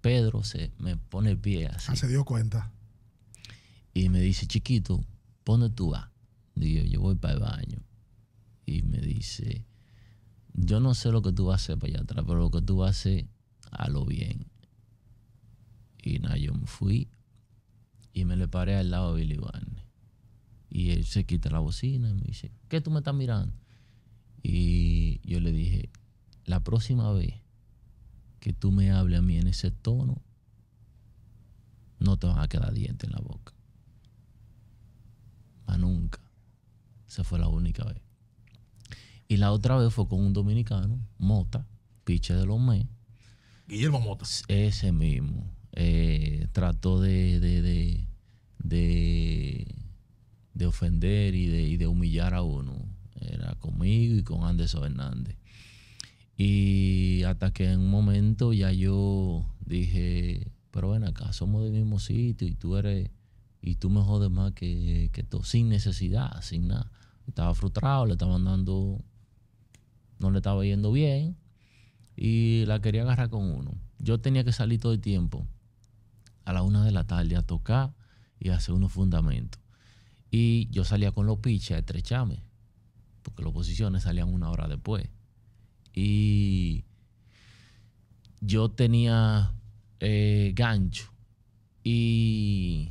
Pedro se me pone el pie así. Ah, se dio cuenta. Y me dice, chiquito, ¿dónde tú vas? Digo, yo voy para el baño. Y me dice, yo no sé lo que tú vas a hacer para allá atrás, pero lo que tú vas a hacer, hazlo bien. Y nada, yo me fui y me le paré al lado de Billy Y él se quita la bocina y me dice, ¿qué tú me estás mirando? Y yo le dije, la próxima vez que tú me hables a mí en ese tono, no te van a quedar dientes en la boca. a nunca. Esa fue la única vez. Y la otra vez fue con un dominicano, Mota, piche de los mes. Guillermo Mota. Ese mismo. Eh, trató de, ofender y de, y de humillar a uno. Era conmigo y con Anderson Hernández. Y hasta que en un momento ya yo dije, pero bueno acá, somos del mismo sitio y tú eres, y tú me jodes más que, todo, sin necesidad, sin nada. Estaba frustrado, le estaba dando, no le estaba yendo bien y la quería agarrar con uno. Yo tenía que salir todo el tiempo a la una de la tarde a tocar y hacer unos fundamentos. Y yo salía con los piches a estrecharme, porque los oposiciones salían una hora después y yo tenía eh, gancho y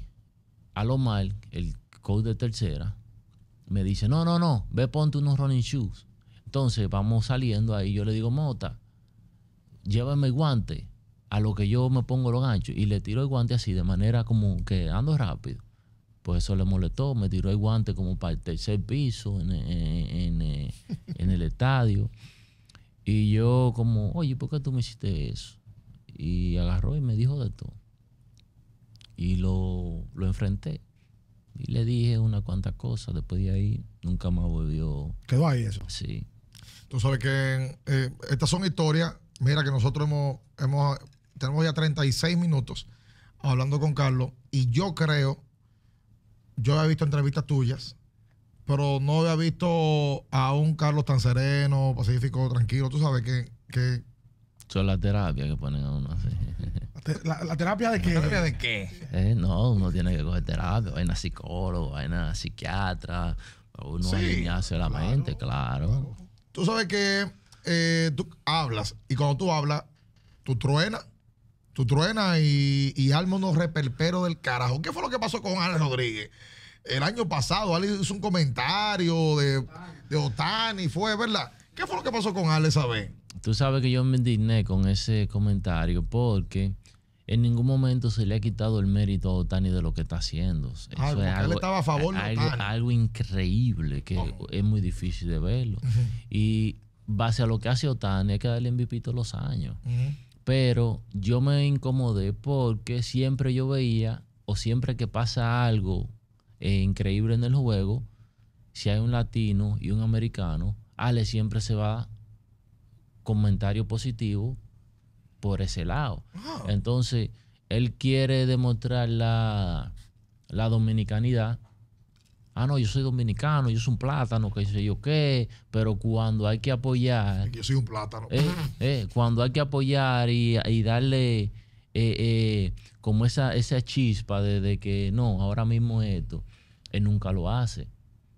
a lo mal, el coach de tercera me dice, no, no, no, ve ponte unos running shoes. Entonces vamos saliendo ahí, yo le digo, Mota, llévame el guante a lo que yo me pongo los ganchos y le tiro el guante así de manera como que ando rápido. Pues eso le molestó, me tiró el guante como para el tercer piso en el estadio. Y yo como, oye, ¿por qué tú me hiciste eso? Y agarró y me dijo de todo. Y lo, enfrenté. Y le dije unas cuantas cosas. Después de ahí nunca más volvió. ¿Quedó ahí eso? Sí. Tú sabes que eh, estas son historias. Mira que nosotros hemos, hemos, tenemos ya 36 minutos hablando con Carlos. Y yo creo, yo he visto entrevistas tuyas pero no había visto a un Carlos tan sereno, pacífico, tranquilo. Tú sabes que. que... Son la terapia que ponen a uno así. ¿La, terapia de qué? terapia eh, no, uno tiene que coger terapia. Hay psicóloga, psicólogo, una psiquiatra. Uno sí, alinearse la mente, claro. Tú sabes que eh, tú hablas y cuando tú hablas, tú truenas. Tú truenas y, y nos unos reperperos del carajo. ¿Qué fue lo que pasó con Alex Rodríguez? el año pasado, Alex hizo un comentario de, de Otani, fue, ¿verdad? ¿Qué fue lo que pasó con Alex Abel? Tú sabes que yo me indigné con ese comentario porque en ningún momento se le ha quitado el mérito a Otani de lo que está haciendo. Eso ah, es algo, estaba a favor algo, increíble que es muy difícil de verlo. Y base a lo que hace Otani, hay que darle MVP todos los años. Pero yo me incomodé porque siempre yo veía, o siempre que pasa algo increíble en el juego, si hay un latino y un americano, Ale siempre se va comentario positivo por ese lado. Entonces, él quiere demostrar la, dominicanidad. Ah, no, yo soy dominicano, yo soy un plátano, que sé yo qué, pero cuando hay que apoyar... Yo soy un plátano. Eh, eh, cuando hay que apoyar y, y darle eh, eh, como esa, esa chispa de, que no, ahora mismo esto, él nunca lo hace.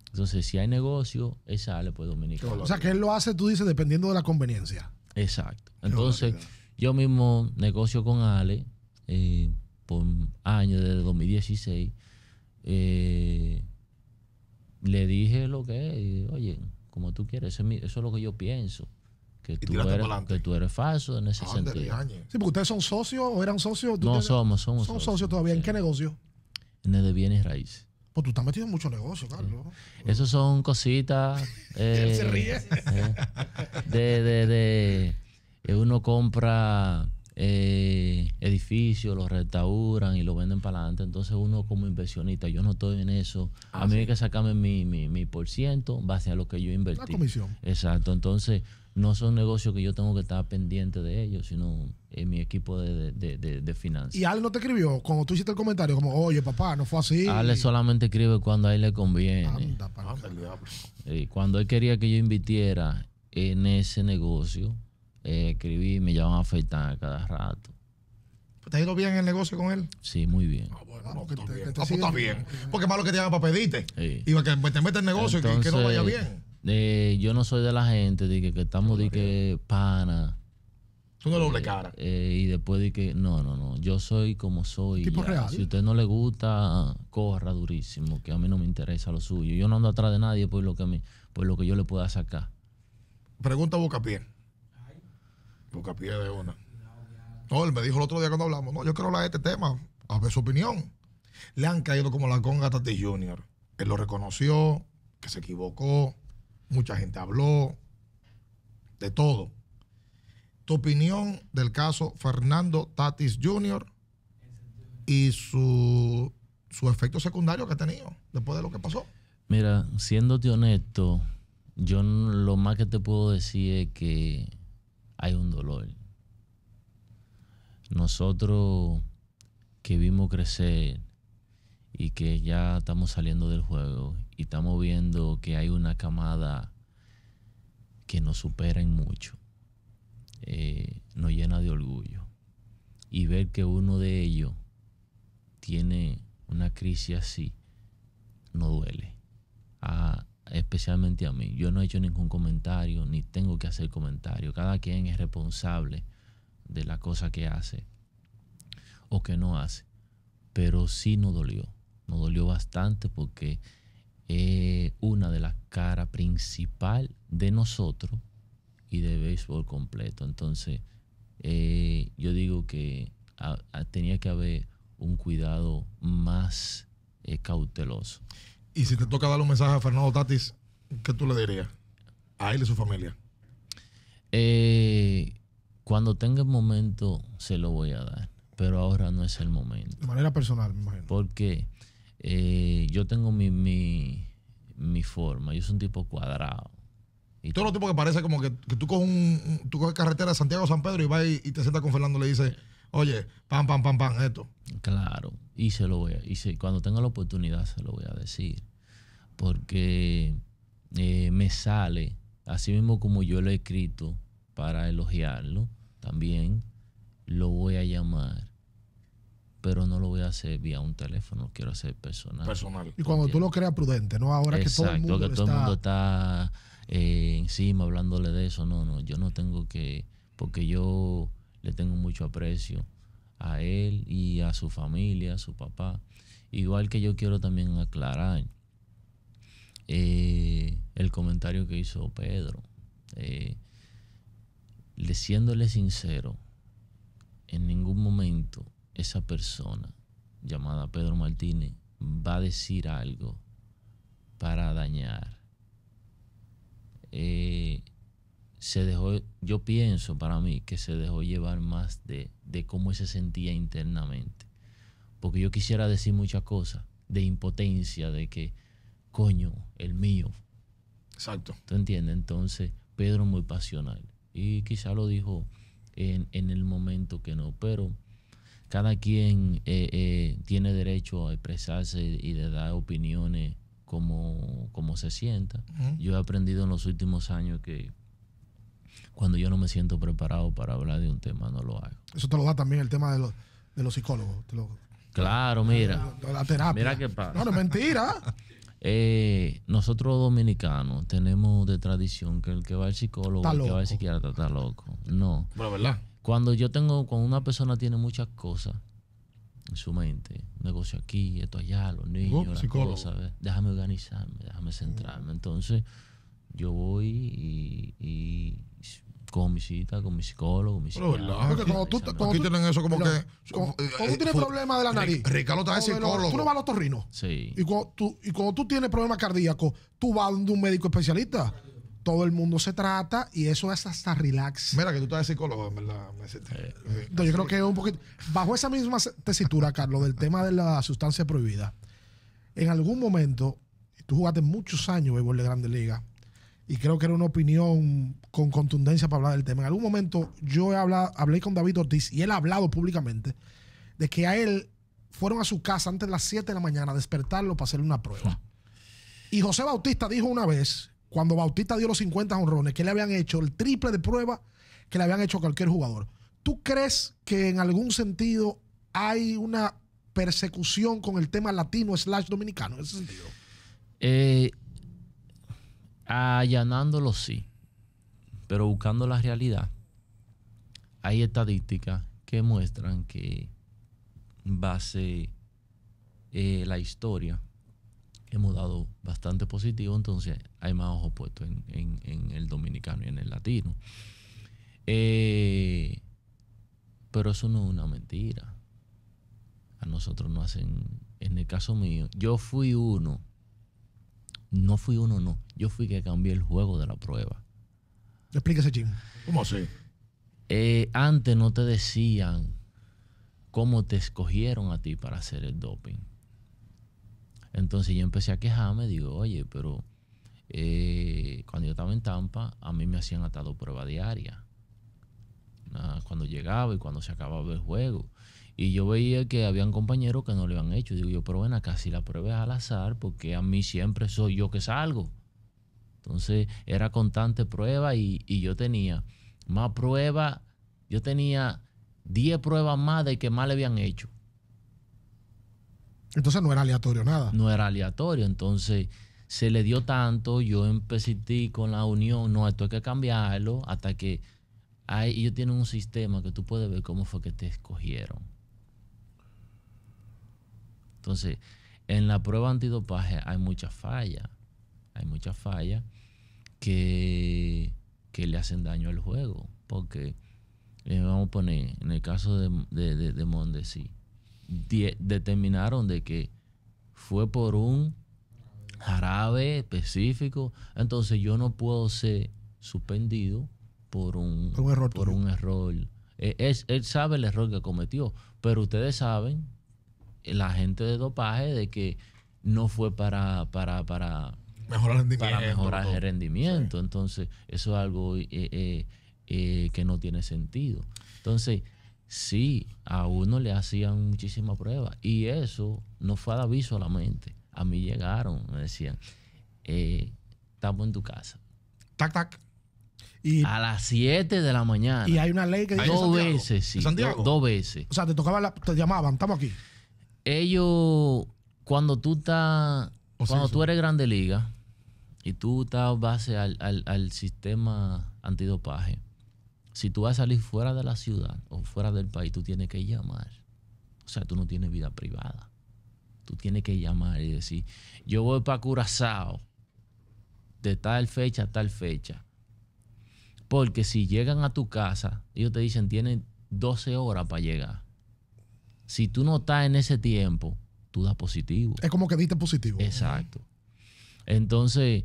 Entonces, si hay negocio, él sale pues dominicano. O sea, que él lo hace, tú dices, dependiendo de la conveniencia. Exacto. Entonces, yo mismo negocio con Ale eh, por años, desde 2016. Eh, le dije lo que oye, como tú quieres, eso es, mi, eso es lo que yo pienso que tú, eres, que tú eres falso en ese sentido. Sí, porque ustedes son socios o eran socios. No somos somos, somos. Son socios, todavía. ¿En qué negocio? En el de bienes raíces. Pues tú estás metido en muchos negocios, Carlos. Esas son cositas. se eh, ríe. Eh, eh, uno compra edificios, los restauran y lo venden para adelante. Entonces uno como inversionista, yo no estoy en eso. a ah, mí hay que sacarme mi, mi, mi por ciento base a lo que yo invertí. La comisión. Exacto. Entonces no son negocios que yo tengo que estar pendiente de ellos, sino en eh, mi equipo de, de, finanzas. ¿Y Ale no te escribió cuando tú hiciste el comentario? Como, oye, papá, no fue así. Ale solamente escribe cuando a él le conviene. y eh, cuando él quería que yo invirtiera en ese negocio, escribí eh, escribí, me llaman a afeitar cada rato. ¿Te ha ido bien el negocio con él? Sí, muy bien. Ah, bueno, no, bien. bien. Porque malo que te llaman para pedirte. iba Y que te mete el negocio y que no vaya bien yo no soy de la gente de que, estamos de que pana. Tú no doble eh, cara. Eh, y después de que, no, no, no, yo soy como soy. Tipo real. Si a usted no le gusta, corra durísimo, que a mí no me interesa lo suyo. Yo no ando atrás de nadie por lo que, a mí, lo que yo le pueda sacar. Pregunta Bocapié. pie de una. No, él me dijo el otro día cuando hablamos, no, yo quiero hablar de este tema, a ver su opinión. Le han caído como la conga a Tati Junior. Él lo reconoció, que se equivocó, mucha gente habló, de todo. Tu opinión del caso Fernando Tatis Jr. y su, su efecto secundario que ha tenido después de lo que pasó. Mira, siéndote honesto, yo lo más que te puedo decir es que hay un dolor. Nosotros que vimos crecer y que ya estamos saliendo del juego y estamos viendo que hay una camada que nos supera en mucho, eh, nos llena de orgullo. Y ver que uno de ellos tiene una crisis así, no duele. especialmente a mí. Yo no he hecho ningún comentario, ni tengo que hacer comentario. Cada quien es responsable de la cosa que hace o que no hace. Pero sí nos dolió nos dolió bastante porque es eh, una de las caras principal de nosotros y de béisbol completo. Entonces, eh, yo digo que tenía que haber un cuidado más eh, cauteloso. Y si te toca dar un mensaje a Fernando Tatis, ¿qué tú le dirías? A él y su familia. cuando tenga el momento, se lo voy a dar. Pero ahora no es el momento. De manera personal, me imagino. Porque eh, yo tengo mi, mi, forma, yo soy un tipo cuadrado. Y todo lo tipo que parece como que, tú, coges carretera de Santiago San Pedro y vas y, te sientas con Fernando y le dices, oye, pam, pam, pam, pam, esto. Claro, y se lo voy a, y cuando tenga la oportunidad se lo voy a decir, porque eh, me sale, así mismo como yo lo he escrito para elogiarlo, también lo voy a llamar pero no lo voy a hacer vía un teléfono, lo quiero hacer personal. Personal. Y cuando tú lo creas prudente, ¿no? Ahora que todo el mundo, está... Eh, encima hablándole de eso, no, no, yo no tengo que, porque yo le tengo mucho aprecio a él y a su familia, a su papá. Igual que yo quiero también aclarar eh, el comentario que hizo Pedro. Eh, siéndole sincero, en ningún momento esa persona llamada Pedro Martínez va a decir algo para dañar. Eh, se dejó, yo pienso para mí que se dejó llevar más de, de cómo se sentía internamente. Porque yo quisiera decir muchas cosas de impotencia, de que, coño, el mío. Exacto. ¿Tú entiendes? Entonces, Pedro muy pasional. Y quizá lo dijo en, en el momento que no, pero cada quien eh, eh, tiene derecho a expresarse y de dar opiniones como, se sienta. Yo he aprendido en los últimos años que cuando yo no me siento preparado para hablar de un tema, no lo hago. Eso te lo da también el tema de los, psicólogos. claro, mira. La, terapia. Mira qué pasa. No, no mentira. Eh, nosotros dominicanos tenemos de tradición que el que va al psicólogo, está el que va al psiquiatra está loco. No. Bueno, ¿verdad? Cuando yo tengo, cuando una persona tiene muchas cosas en su mente, negocio aquí, esto allá, los niños, oh, las cosas, déjame organizarme, déjame mm. centrarme. Entonces, yo voy y, y con mi cita, con mi psicólogo, mi psicólogo. tú, tienen eso como que. Eh, cuando tú eh, tienes problemas de la nariz. Ricardo psicólogo. tú no vas a los torrinos. Sí. Y cuando, tú, y cuando tú tienes problemas cardíacos, tú vas a un médico especialista todo el mundo se trata y eso es hasta relax. Mira, que tú estás de psicólogo, ¿verdad? yo creo que es un poquito. Bajo esa misma tesitura, Carlos, del tema de la sustancia prohibida, en algún momento, tú jugaste muchos años béisbol de Grande Liga, y creo que era una opinión con contundencia para hablar del tema. En algún momento, yo he hablé con David Ortiz y él ha hablado públicamente de que a él fueron a su casa antes de las 7 de la mañana a despertarlo para hacerle una prueba. Y José Bautista dijo una vez cuando Bautista dio los 50 honrones, que le habían hecho el triple de prueba que le habían hecho a cualquier jugador. ¿Tú crees que en algún sentido hay una persecución con el tema latino slash dominicano en ese sentido? Eh, allanándolo sí, pero buscando la realidad, hay estadísticas que muestran que base eh, la historia hemos dado bastante positivo, entonces hay más ojos puestos en, el dominicano y en el latino. Eh, pero eso no es una mentira. A nosotros no hacen, en el caso mío, yo fui uno, no fui uno, no, yo fui que cambié el juego de la prueba. Explíquese, Jim. ¿Cómo así? Eh, antes no te decían cómo te escogieron a ti para hacer el doping entonces yo empecé a quejarme, digo, oye, pero eh, cuando yo estaba en Tampa, a mí me hacían atado prueba diaria, diarias. Ah, cuando llegaba y cuando se acababa el juego. Y yo veía que habían compañeros que no le habían hecho. Digo yo, pero bueno, casi la prueba es al azar, porque a mí siempre soy yo que salgo. Entonces era constante prueba y, y yo tenía más pruebas, yo tenía 10 pruebas más de que más le habían hecho. Entonces no era aleatorio nada. No era aleatorio, entonces se le dio tanto, yo empecé con la unión, no, esto hay que cambiarlo, hasta que hay, ellos tienen un sistema que tú puedes ver cómo fue que te escogieron. Entonces, en la prueba antidopaje hay muchas fallas, hay muchas fallas que, que le hacen daño al juego, porque eh, vamos a poner, en el caso de, de, de, de Mondesi, determinaron de que fue por un jarabe específico, entonces yo no puedo ser suspendido por un, error. Por un error. Eh, él, sabe el error que cometió, pero ustedes saben, eh, la gente de dopaje, de que no fue para, para, para mejorar el rendimiento. Entonces, eso es algo eh, que no tiene sentido. Entonces, sí, a uno le hacían muchísimas pruebas. Y eso no fue a David solamente. A mí llegaron, me decían, eh, estamos en tu casa. Tac, tac. a las 7 de la mañana. Y hay una ley que dice. Dos veces, sí. Dos, veces. O sea, te tocaba te llamaban, estamos aquí. Ellos, cuando tú estás. cuando tú eres grande liga y tú estás base al sistema antidopaje, si tú vas a salir fuera de la ciudad o fuera del país, tú tienes que llamar. O sea, tú no tienes vida privada. Tú tienes que llamar y decir, yo voy para Curazao de tal fecha a tal fecha. Porque si llegan a tu casa, ellos te dicen, tienen 12 horas para llegar. Si tú no estás en ese tiempo, tú das positivo. Es como que diste positivo. Exacto. Entonces,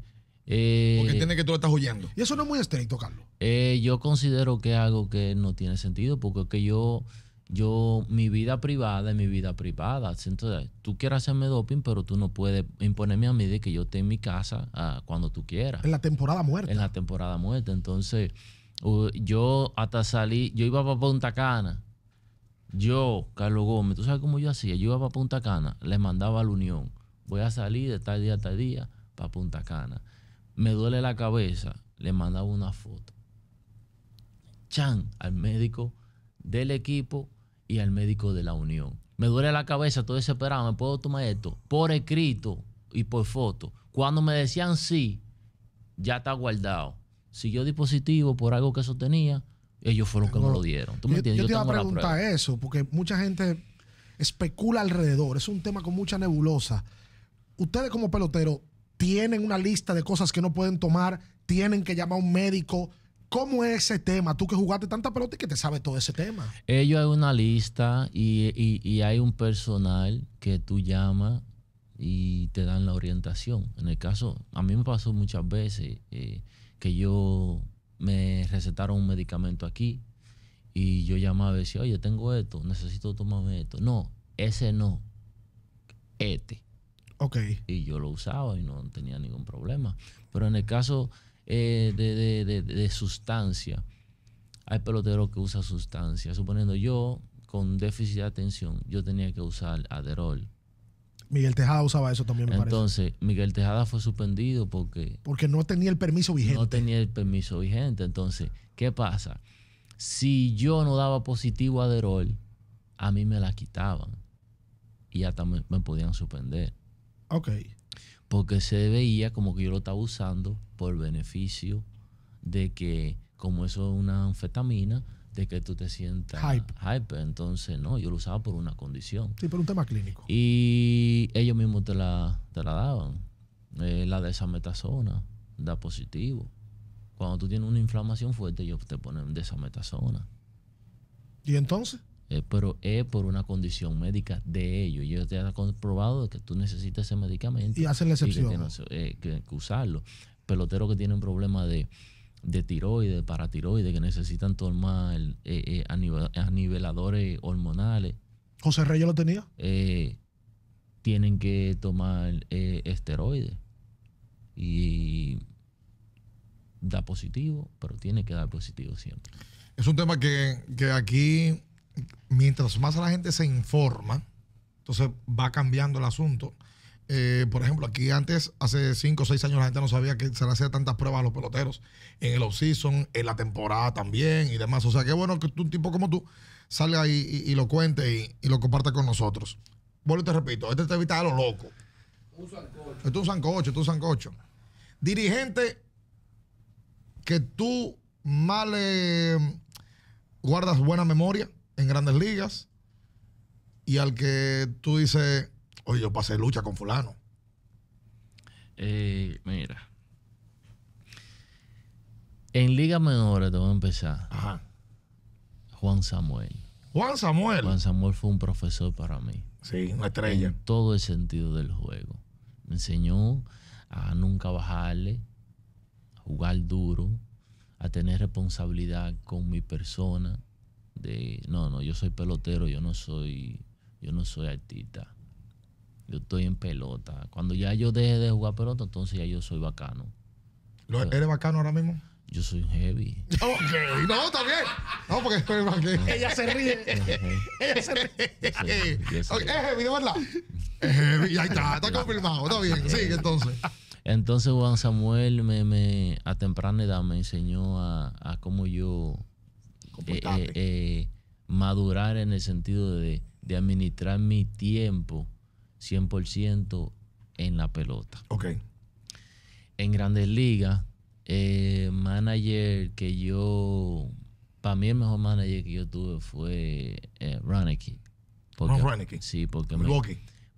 eh, porque tiene que tú lo estás huyendo. Y eso no es muy estricto, Carlos. Eh, yo considero que es algo que no tiene sentido, porque que yo, yo, mi vida privada es mi vida privada. Entonces, tú quieres hacerme doping, pero tú no puedes imponerme a mí de que yo esté en mi casa ah, cuando tú quieras. En la temporada muerta. En la temporada muerta. Entonces, yo hasta salí, yo iba para Punta Cana. Yo, Carlos Gómez, tú sabes cómo yo hacía. Yo iba para Punta Cana, les mandaba a la Unión. Voy a salir de tal día a tal día para Punta Cana me duele la cabeza, le mandaba una foto. Chan, al médico del equipo y al médico de la unión. Me duele la cabeza, estoy desesperado, me puedo tomar esto por escrito y por foto. Cuando me decían sí, ya está guardado. Si yo dispositivo por algo que eso tenía, ellos fueron los que me lo dieron. ¿Tú me entiendes? Yo, te iba a preguntar eso, porque mucha gente especula alrededor. Es un tema con mucha nebulosa. Ustedes como peloteros tienen una lista de cosas que no pueden tomar, tienen que llamar a un médico. ¿Cómo es ese tema? Tú que jugaste tanta pelota y que te sabes todo ese tema. Ellos hay una lista y, hay un personal que tú llamas y te dan la orientación. En el caso, a mí me pasó muchas veces eh, que yo me recetaron un medicamento aquí y yo llamaba y decía, oye, tengo esto, necesito tomarme esto. No, ese no, este. Y yo lo usaba y no tenía ningún problema. Pero en el caso eh, de, sustancia, hay peloteros que usan sustancia. Suponiendo yo, con déficit de atención, yo tenía que usar aderol. Miguel Tejada usaba eso también, me Entonces, Miguel Tejada fue suspendido porque... Porque no tenía el permiso vigente. No tenía el permiso vigente. Entonces, ¿qué pasa? Si yo no daba positivo a aderol, a mí me la quitaban. Y ya también me podían suspender. Ok. Porque se veía como que yo lo estaba usando por beneficio de que, como eso es una anfetamina, de que tú te sientas hype. Entonces, no, yo lo usaba por una condición. Sí, por un tema clínico. Y ellos mismos te la, la daban. Eh, la de esa metasona da positivo. Cuando tú tienes una inflamación fuerte, ellos te ponen de esa metasona. ¿Y entonces? Eh, pero es por una condición médica de ellos. Ellos te han comprobado que tú necesitas ese medicamento. Y hacen la excepción. Eh, que, que, usarlo. Peloteros que tienen problemas de, tiroides, paratiroides, que necesitan tomar eh, eh aniveladores hormonales. ¿José Reyes lo tenía? tienen que tomar esteroides. Y da positivo, pero tiene que dar positivo siempre. Es un tema que, que aquí mientras más la gente se informa, entonces va cambiando el asunto. Eh, por ejemplo, aquí antes, hace 5 o 6 años, la gente no sabía que se le hacían tantas pruebas a los peloteros en el off-season, en la temporada también y demás. O sea, qué bueno que un tipo como tú salga ahí y, lo cuente y, lo comparte con nosotros. Vuelvo y te repito, este te es a lo loco. Un Esto es un sancocho, es sancocho. Dirigente que tú mal guardas buena memoria en grandes ligas y al que tú dices, oye, yo pasé lucha con fulano? Eh, mira. En liga menores te voy a empezar. Juan Samuel. Juan Samuel. Juan Samuel fue un profesor para mí. Sí, una estrella. En todo el sentido del juego. Me enseñó a nunca bajarle, a jugar duro, a tener responsabilidad con mi persona, de no, no, yo soy pelotero, yo no soy, yo no soy artista. Yo estoy en pelota. Cuando ya yo deje de jugar pelota, entonces ya yo soy bacano. ¿Eres bacano ahora mismo? Yo soy heavy. Ok, no, está bien. No, porque estoy Ella se ríe. Ella se ríe. es heavy, de verdad. Es heavy, ahí está, está confirmado. Está bien, sigue entonces. Entonces Juan Samuel me, me, a temprana edad me enseñó a, a cómo yo eh, eh, madurar en el sentido de, administrar mi tiempo 100% en la pelota. Ok. En grandes ligas, eh, manager que yo, para mí el mejor manager que yo tuve fue eh, Raneke. Porque, Sí, porque me,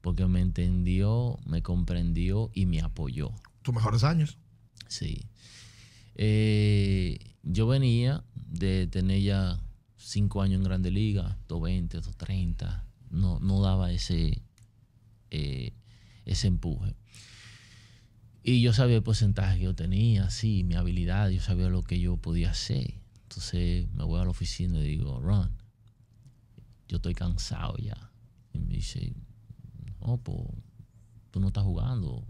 porque me entendió, me comprendió y me apoyó. ¿Tus mejores años? Sí. Eh, yo venía de tener ya cinco años en Grande Liga, 220, 230, no, no daba ese, eh, ese empuje. Y yo sabía el porcentaje que yo tenía, sí, mi habilidad, yo sabía lo que yo podía hacer. Entonces me voy a la oficina y digo, Ron, yo estoy cansado ya. Y me dice, no, pues tú no estás jugando,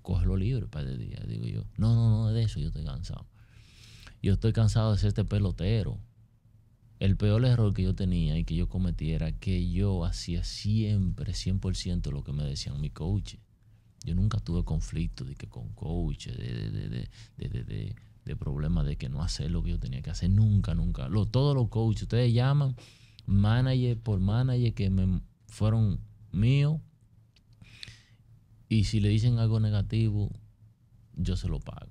cógelo libre para de día. Digo yo, no, no, no, de eso yo estoy cansado yo estoy cansado de ser este pelotero. El peor error que yo tenía y que yo cometiera que yo hacía siempre 100% lo que me decían mis coaches. Yo nunca tuve conflicto de que con coaches de, de, de, problemas de que no hacer lo que yo tenía que hacer. Nunca, nunca. Lo, todos los coaches, ustedes llaman manager por manager que me fueron míos. Y si le dicen algo negativo, yo se lo pago.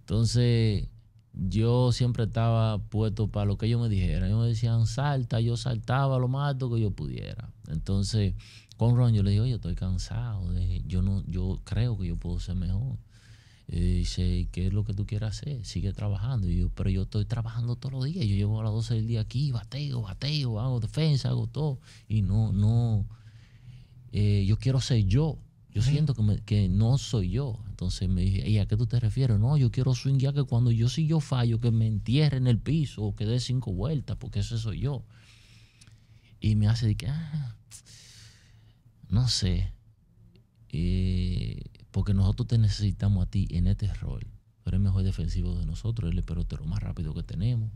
Entonces, yo siempre estaba puesto para lo que ellos me dijeran. Ellos me decían, salta, yo saltaba lo más alto que yo pudiera. Entonces, con Ron yo le dije, oye, estoy cansado, yo, no, yo creo que yo puedo ser mejor. Y dice, ¿qué es lo que tú quieres hacer? Sigue trabajando. Y yo, pero yo estoy trabajando todos los días. Yo llevo a las 12 del día aquí, bateo, bateo, hago defensa, hago todo. Y no, no, eh, yo quiero ser yo. Yo siento que, no soy yo. Entonces me dije, ¿y a qué tú te refieres? No, yo quiero swing que cuando yo si yo fallo, que me entierre en el piso o que dé cinco vueltas, porque ese soy yo. Y me hace de que, ah, no sé, eh, porque nosotros te necesitamos a ti en este rol. Tú eres el mejor defensivo de nosotros, eres el pelotero más rápido que tenemos.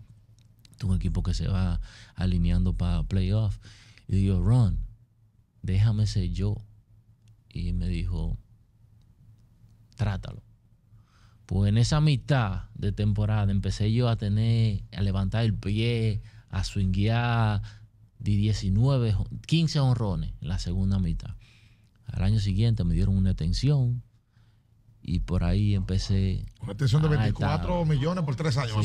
Tú un equipo que se va alineando para playoff. Y digo, Ron, déjame ser yo y me dijo, trátalo. Pues en esa mitad de temporada empecé yo a tener, a levantar el pie, a swinguear de 19, 15 honrones en la segunda mitad. Al año siguiente me dieron una atención y por ahí empecé. Una atención de 24 millones por tres años.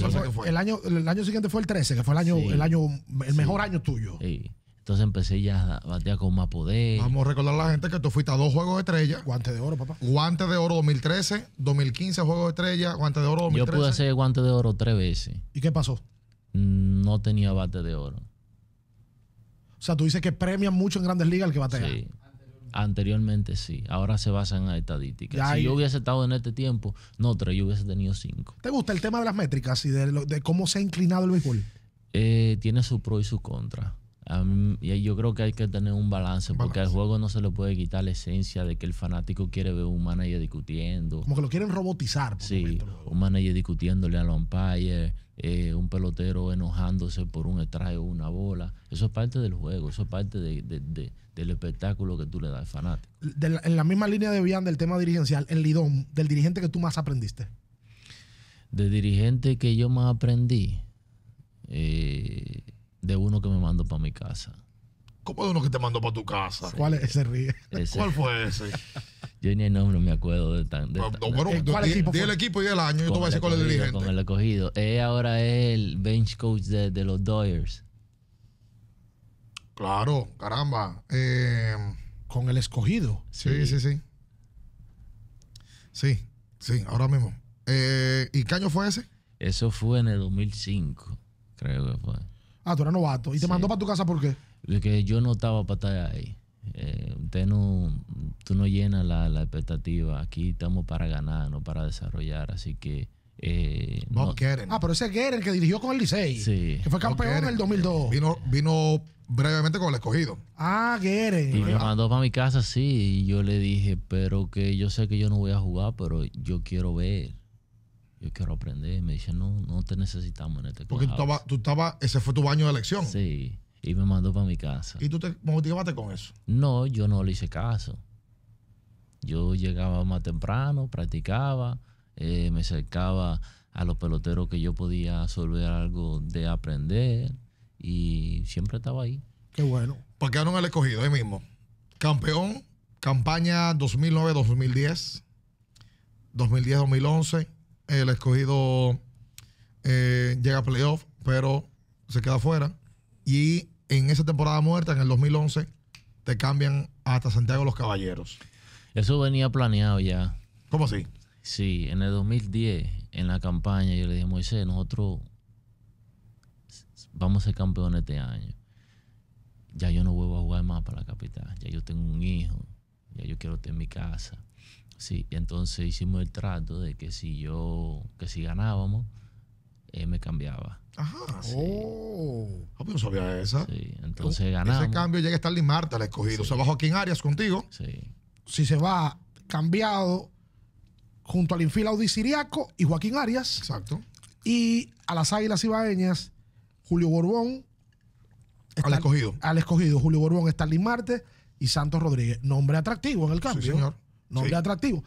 El, año, el año siguiente fue el 13, que fue el año, el año, el mejor año tuyo. Sí. Entonces empecé ya a batear con más poder. Vamos a recordar a la gente que tú fuiste a dos Juegos de Estrella. Guante de oro, papá. Guante de oro 2013, 2015 Juegos de Estrella, guante de oro 2013. Yo pude hacer guante de oro tres veces. ¿Y qué pasó? Mm, no tenía bate de oro. O sea, tú dices que premian mucho en grandes ligas el que batea. Sí. Anteriormente sí, ahora se basan en estadísticas. si yo hubiese estado en este tiempo, no tres, yo hubiese tenido cinco. ¿Te gusta el tema de las métricas y de, cómo se ha inclinado el béisbol? Eh, tiene su pro y su contra y yo creo que hay que tener un balance, porque al juego no se le puede quitar la esencia de que el fanático quiere ver un manager discutiendo. Como que lo quieren robotizar. sí, un manager discutiéndole al umpire, eh, un pelotero enojándose por un extraje o una bola. Eso es parte del juego, eso es parte del espectáculo que tú le das al fanático. en la misma línea de Vian del tema dirigencial, el Lidón, del dirigente que tú más aprendiste. Del dirigente que yo más aprendí. Eh, de uno que me mandó para mi casa. ¿Cómo de uno que te mandó para tu casa? ¿Cuál es ese ríe? ¿Cuál fue ese? Yo ni el nombre me acuerdo de tan. ¿Cuál equipo? el equipo y el año. yo te voy a decir cuál es el dirigente. Con el escogido? Él ahora es el bench coach de, los Doyers. Claro, caramba. Eh, con el escogido. Sí, sí, sí. Sí, sí, ahora mismo. Eh, ¿Y qué año fue ese? Eso fue en el 2005, creo que fue. Ah, tú eras novato. ¿Y te mandó para tu casa por qué? Porque yo no estaba para estar ahí. Eh, usted no, tú no llenas la, expectativa. Aquí estamos para ganar, no para desarrollar. Así que. Eh, no. Ah, pero ese Geren que dirigió con el Licey. Que fue campeón en el 2002. Vino, vino brevemente con el escogido. Ah, Geren. Y me mandó para mi casa, sí. Y yo le dije, pero que yo sé que yo no voy a jugar, pero yo quiero ver yo quiero aprender. Me dice, no, no te necesitamos en este Porque tú estabas, tú ese fue tu baño de elección. Sí, y me mandó para mi casa. ¿Y tú te motivaste con eso? No, yo no le hice caso. Yo llegaba más temprano, practicaba, eh, me acercaba a los peloteros que yo podía absorber algo de aprender y siempre estaba ahí. Qué bueno. me quedaron el escogido ahí mismo. Campeón, campaña 2009-2010, 2010-2011. El escogido eh, llega a playoff, pero se queda fuera. Y en esa temporada muerta, en el 2011, te cambian hasta Santiago los Caballeros. Eso venía planeado ya. ¿Cómo así? Sí, en el 2010, en la campaña, yo le dije, Moisés, nosotros vamos a ser campeones este año. Ya yo no vuelvo a jugar más para la capital. Ya yo tengo un hijo. Ya yo quiero tener mi casa. Sí, entonces hicimos el trato de que si yo, que si ganábamos, él me cambiaba. Ajá. Oh. no sabía esa. Sí, entonces ganamos. Ese cambio llega a estar marte, al escogido. se bajó Joaquín Arias contigo. Sí. Si se va cambiado junto al infil Audi y Joaquín Arias. Exacto. Y a las Águilas Ibaeñas, Julio Borbón. al escogido. Al escogido, Julio Borbón, Stanley Marte y Santos Rodríguez. Nombre atractivo en el cambio. Sí, señor no sí. atractivo.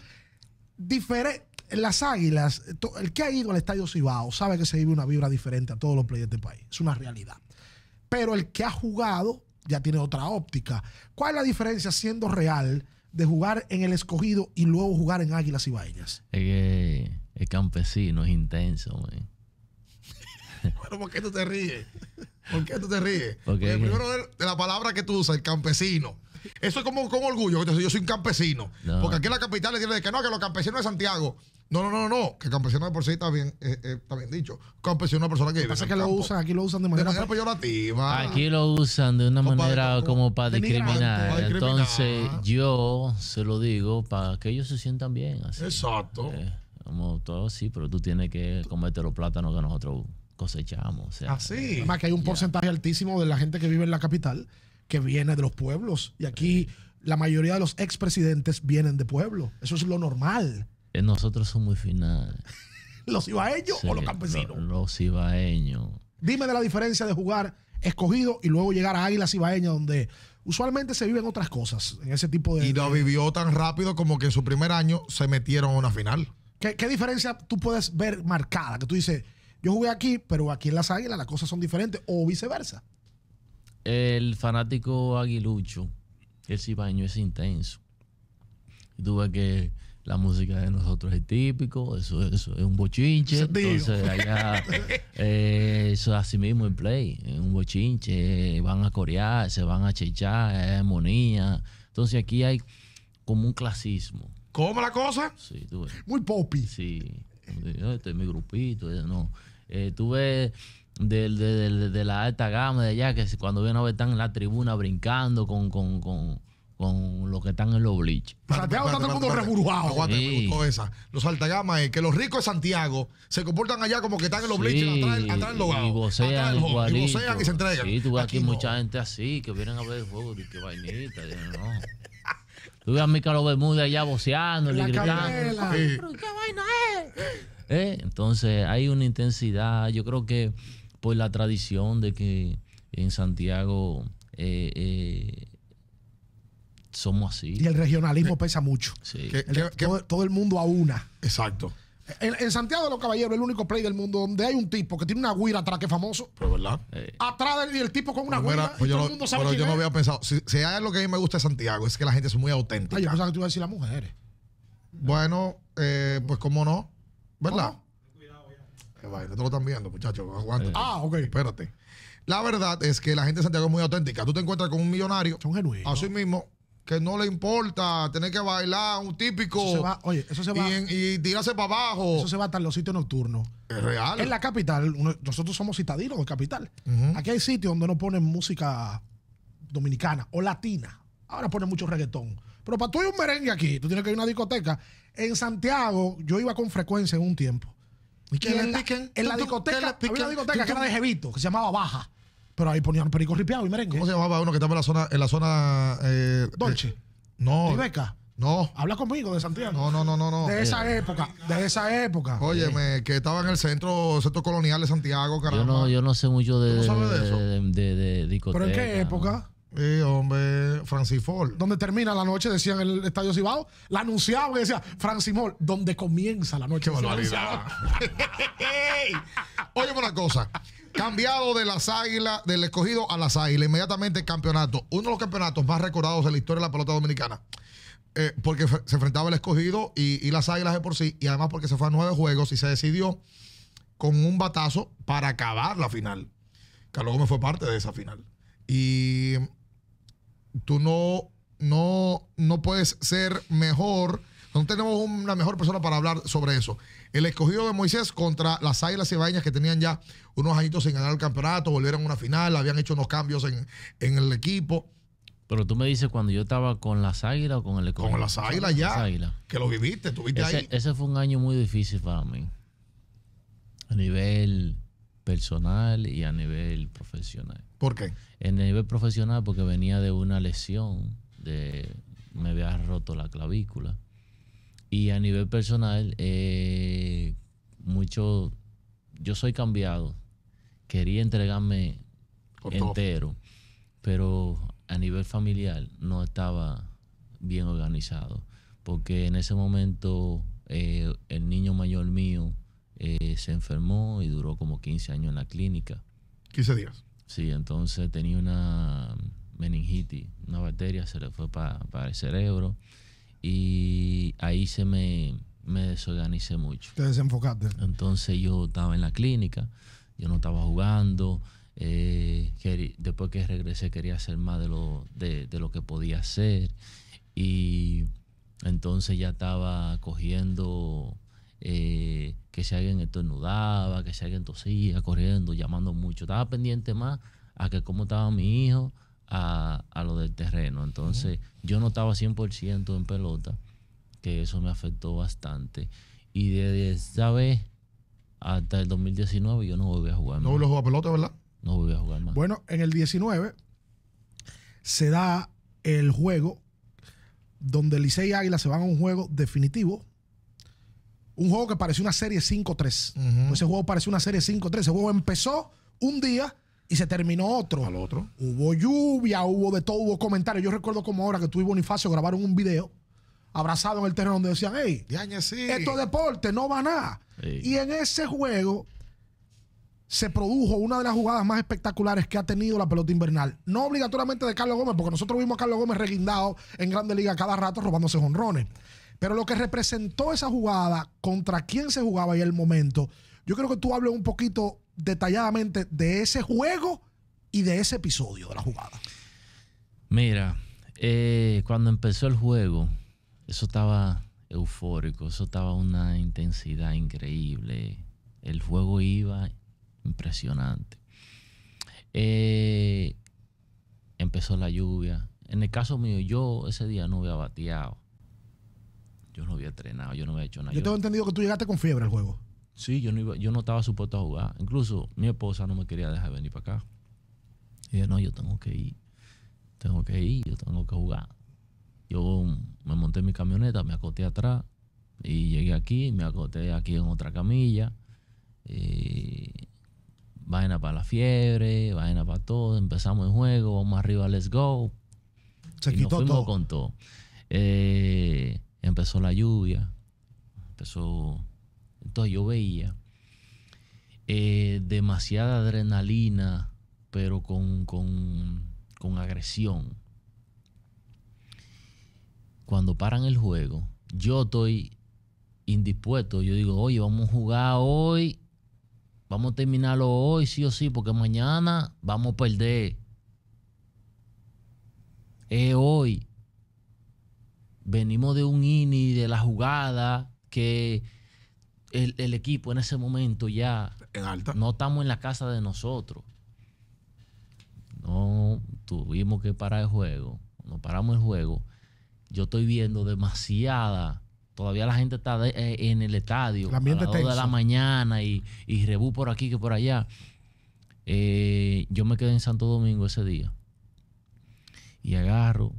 las águilas, el que ha ido al estadio Cibao sabe que se vive una vibra diferente a todos los players del país. Es una realidad. Pero el que ha jugado ya tiene otra óptica. ¿Cuál es la diferencia siendo real de jugar en el escogido y luego jugar en Águilas Cibaeñas? Es que el campesino es intenso, güey. bueno, ¿por qué tú te ríes? ¿Por qué tú te ríes? Porque, primero de la palabra que tú usas, el campesino. Eso es como con orgullo. yo soy un campesino. Porque aquí en la capital le dicen que no, que los campesinos de Santiago. No, no, no, no, que campesino de por sí está bien, eh, eh, está bien dicho. Campesino es una persona que Pasa que lo usan, aquí lo usan de manera, peyorativa. Aquí lo usan de una manera como, para discriminar. Entonces, yo se lo digo para que ellos se sientan bien. Exacto. Eh, como todo, sí, pero tú tienes que comerte los plátanos que nosotros cosechamos. Así. Ah, Además, que hay un porcentaje altísimo de la gente que vive en la capital que viene de los pueblos. Y aquí la mayoría de los expresidentes vienen de pueblo. Eso es lo normal. Eh, nosotros somos muy finales. ¿Los ibaeños o los campesinos? los ibaeños. Dime de la diferencia de jugar escogido y luego llegar a Águilas Ibaeña, donde usualmente se viven otras cosas en ese tipo de. Y lo vivió tan rápido como que en su primer año se metieron a una final. ¿Qué, qué diferencia tú puedes ver marcada? Que tú dices, yo jugué aquí, pero aquí en las Águilas las cosas son diferentes, o viceversa el fanático aguilucho, ese baño es intenso. tú ves que la música de nosotros es típico, eso, es un bochinche. Entonces allá, eh, eso es así mismo en play, es un bochinche, eh, van a corear, se van a chechar, es armonía. Entonces aquí hay como un clasismo. ¿Cómo la cosa? Sí, tú Muy popi. Sí. Este es mi grupito, eh, no. tú ves de, de, de, la alta gama de allá, que cuando vienen a ver están en la tribuna brincando con, con, con, los que están en los bleachers. Santiago está todo el mundo reburjado. Los altagamas es eh, que los ricos de Santiago se comportan allá como que están en los bleachers, Y atrás, los del hogar. Y vocean, y, se entregan. Sí, tú ves aquí, mucha gente así, que vienen a ver el juego y qué vainita. no. a Mícaro Bermúdez allá voceando, y gritando. ¿Qué vaina es? Eh, entonces hay una intensidad, yo creo que por la tradición de que en Santiago eh, eh, somos así. Y el regionalismo pesa mucho. Sí. todo, el mundo a una. Exacto. En, Santiago de los Caballeros, el único play del mundo donde hay un tipo que tiene una guira atrás que es famoso. Pero pues, verdad. Eh. Atrás del tipo con una guira. Pues, pues, pero yo no había pensado. Si, es lo que a mí me gusta de Santiago, es que la gente es muy auténtica. Ah, yo pensaba que tú a decir las mujeres. Bueno, pues como no. ¿Verdad? lo están viendo, muchachos. Ah, ok. Espérate. La verdad es que la gente de Santiago es muy auténtica. Tú te encuentras con un millonario. Son genuinos. Así mismo que no le importa tener que bailar un típico. Eso se va, oye, eso se va. Y, tirarse para abajo. Eso se va hasta en los sitios nocturnos. Es real. En la capital, nosotros somos citadinos de capital. Aquí hay sitios donde no ponen música dominicana o latina. Ahora ponen mucho reggaetón. Pero para tú hay un merengue aquí, tú tienes que ir a una discoteca. En Santiago, yo iba con frecuencia en un tiempo. ¿Quién en, la, en la discoteca, había una discoteca que era de Jevito, que se llamaba Baja. Pero ahí ponían perico ripiado y merengue. ¿Cómo se llamaba uno que estaba en la zona, en la zona eh, Dolce? Eh, no. Ribeca. No. Habla conmigo de Santiago. No, no, no, no. De esa eh. época. De esa época. Óyeme, que estaba en el centro, centro colonial de Santiago, carajo Yo no, yo no sé mucho de, ¿Tú sabes de, eso? de, de discoteca. ¿Pero en qué época? Sí, hombre, Francis Ford. Donde termina la noche, decían en el Estadio Cibao. La anunciaban y decía, Francis Ford, donde comienza la noche. Qué Oye, una cosa. Cambiado de las águilas, del escogido a las águilas, inmediatamente el campeonato. Uno de los campeonatos más recordados de la historia de la pelota dominicana. Eh, porque se enfrentaba el escogido y, y las águilas de por sí. Y además porque se fue a nueve juegos y se decidió con un batazo para acabar la final. Carlos Gómez fue parte de esa final. Y tú no, no, puedes ser mejor. No tenemos una mejor persona para hablar sobre eso. El escogido de Moisés contra las Águilas Ibañas que tenían ya unos añitos sin ganar el campeonato, volvieron a una final, habían hecho unos cambios en, el equipo. Pero tú me dices cuando yo estaba con las Águilas o con el escogido. Con las Águilas ya. Que lo viviste, estuviste ahí. Ese fue un año muy difícil para mí. A nivel personal y a nivel profesional. ¿Por qué? En el nivel profesional porque venía de una lesión, me había roto la clavícula. Y a nivel personal, eh, mucho, yo soy cambiado. Quería entregarme entero, pero a nivel familiar no estaba bien organizado. Porque en ese momento eh, el niño mayor mío eh, se enfermó y duró como 15 años en la clínica. 15 días. Sí, entonces tenía una meningitis, una bacteria, se le fue para el cerebro y ahí se me, me desorganicé mucho. Te desenfocaste. Entonces yo estaba en la clínica, yo no estaba jugando. Eh, después que regresé quería hacer más de lo, de, de lo que podía hacer y entonces ya estaba cogiendo eh, que si alguien estornudaba, que si alguien tosía, corriendo, llamando mucho. Estaba pendiente más a que cómo estaba mi hijo, a, lo del terreno. Entonces, yo no estaba 100% en pelota, que eso me afectó bastante. Y desde esa vez hasta el 2019 yo no volví a jugar no más. No volví a jugar pelota, ¿verdad? No volví a jugar más. Bueno, en el 19 se da el juego donde Licey y Águila se van a un juego definitivo un juego que pareció una serie 5-3. Ese juego pareció una serie 5-3. Ese juego empezó un día y se terminó otro. otro. Hubo lluvia, hubo de todo, hubo comentarios. Yo recuerdo como ahora que tú y Bonifacio grabaron un video abrazado en el terreno donde decían, hey, esto es deporte, no va nada. Y en ese juego se produjo una de las jugadas más espectaculares que ha tenido la pelota invernal. No obligatoriamente de Carlos Gómez, porque nosotros vimos a Carlos Gómez reguindado en Grande Liga cada rato robándose jonrones. Pero lo que representó esa jugada, contra quién se jugaba y el momento, yo creo que tú hables un poquito detalladamente de ese juego y de ese episodio de la jugada. Mira, eh, cuando empezó el juego, eso estaba eufórico, eso estaba una intensidad increíble. El juego iba impresionante. Eh, empezó la lluvia. En el caso mío, yo ese día no había bateado. Yo no había entrenado, yo no había hecho nada. Yo tengo entendido que tú llegaste con fiebre al juego. Sí, yo no, yo no estaba supuesto a jugar. Incluso mi esposa no me quería dejar venir para acá. Y no, yo tengo que ir. Tengo que ir, yo tengo que jugar. Yo me monté en mi camioneta, me acoté atrás y llegué aquí, me acoté aquí en otra camilla. Eh, vaina para la fiebre, vaina para todo. Empezamos el juego, vamos arriba, let's go. Se quitó todo. todo. Eh, empezó la lluvia, empezó... Entonces yo veía eh, demasiada adrenalina, pero con, con agresión. Cuando paran el juego, yo estoy indispuesto. Yo digo, oye, vamos a jugar hoy, vamos a terminarlo hoy, sí o sí, porque mañana vamos a perder. Es hoy venimos de un INI, de la jugada, que el, equipo en ese momento ya no estamos en la casa de nosotros. No tuvimos que parar el juego. no paramos el juego. Yo estoy viendo demasiada. Todavía la gente está eh, en el estadio. La a las 2 de la mañana y, y rebú por aquí que por allá. Eh, yo me quedé en Santo Domingo ese día. Y agarro,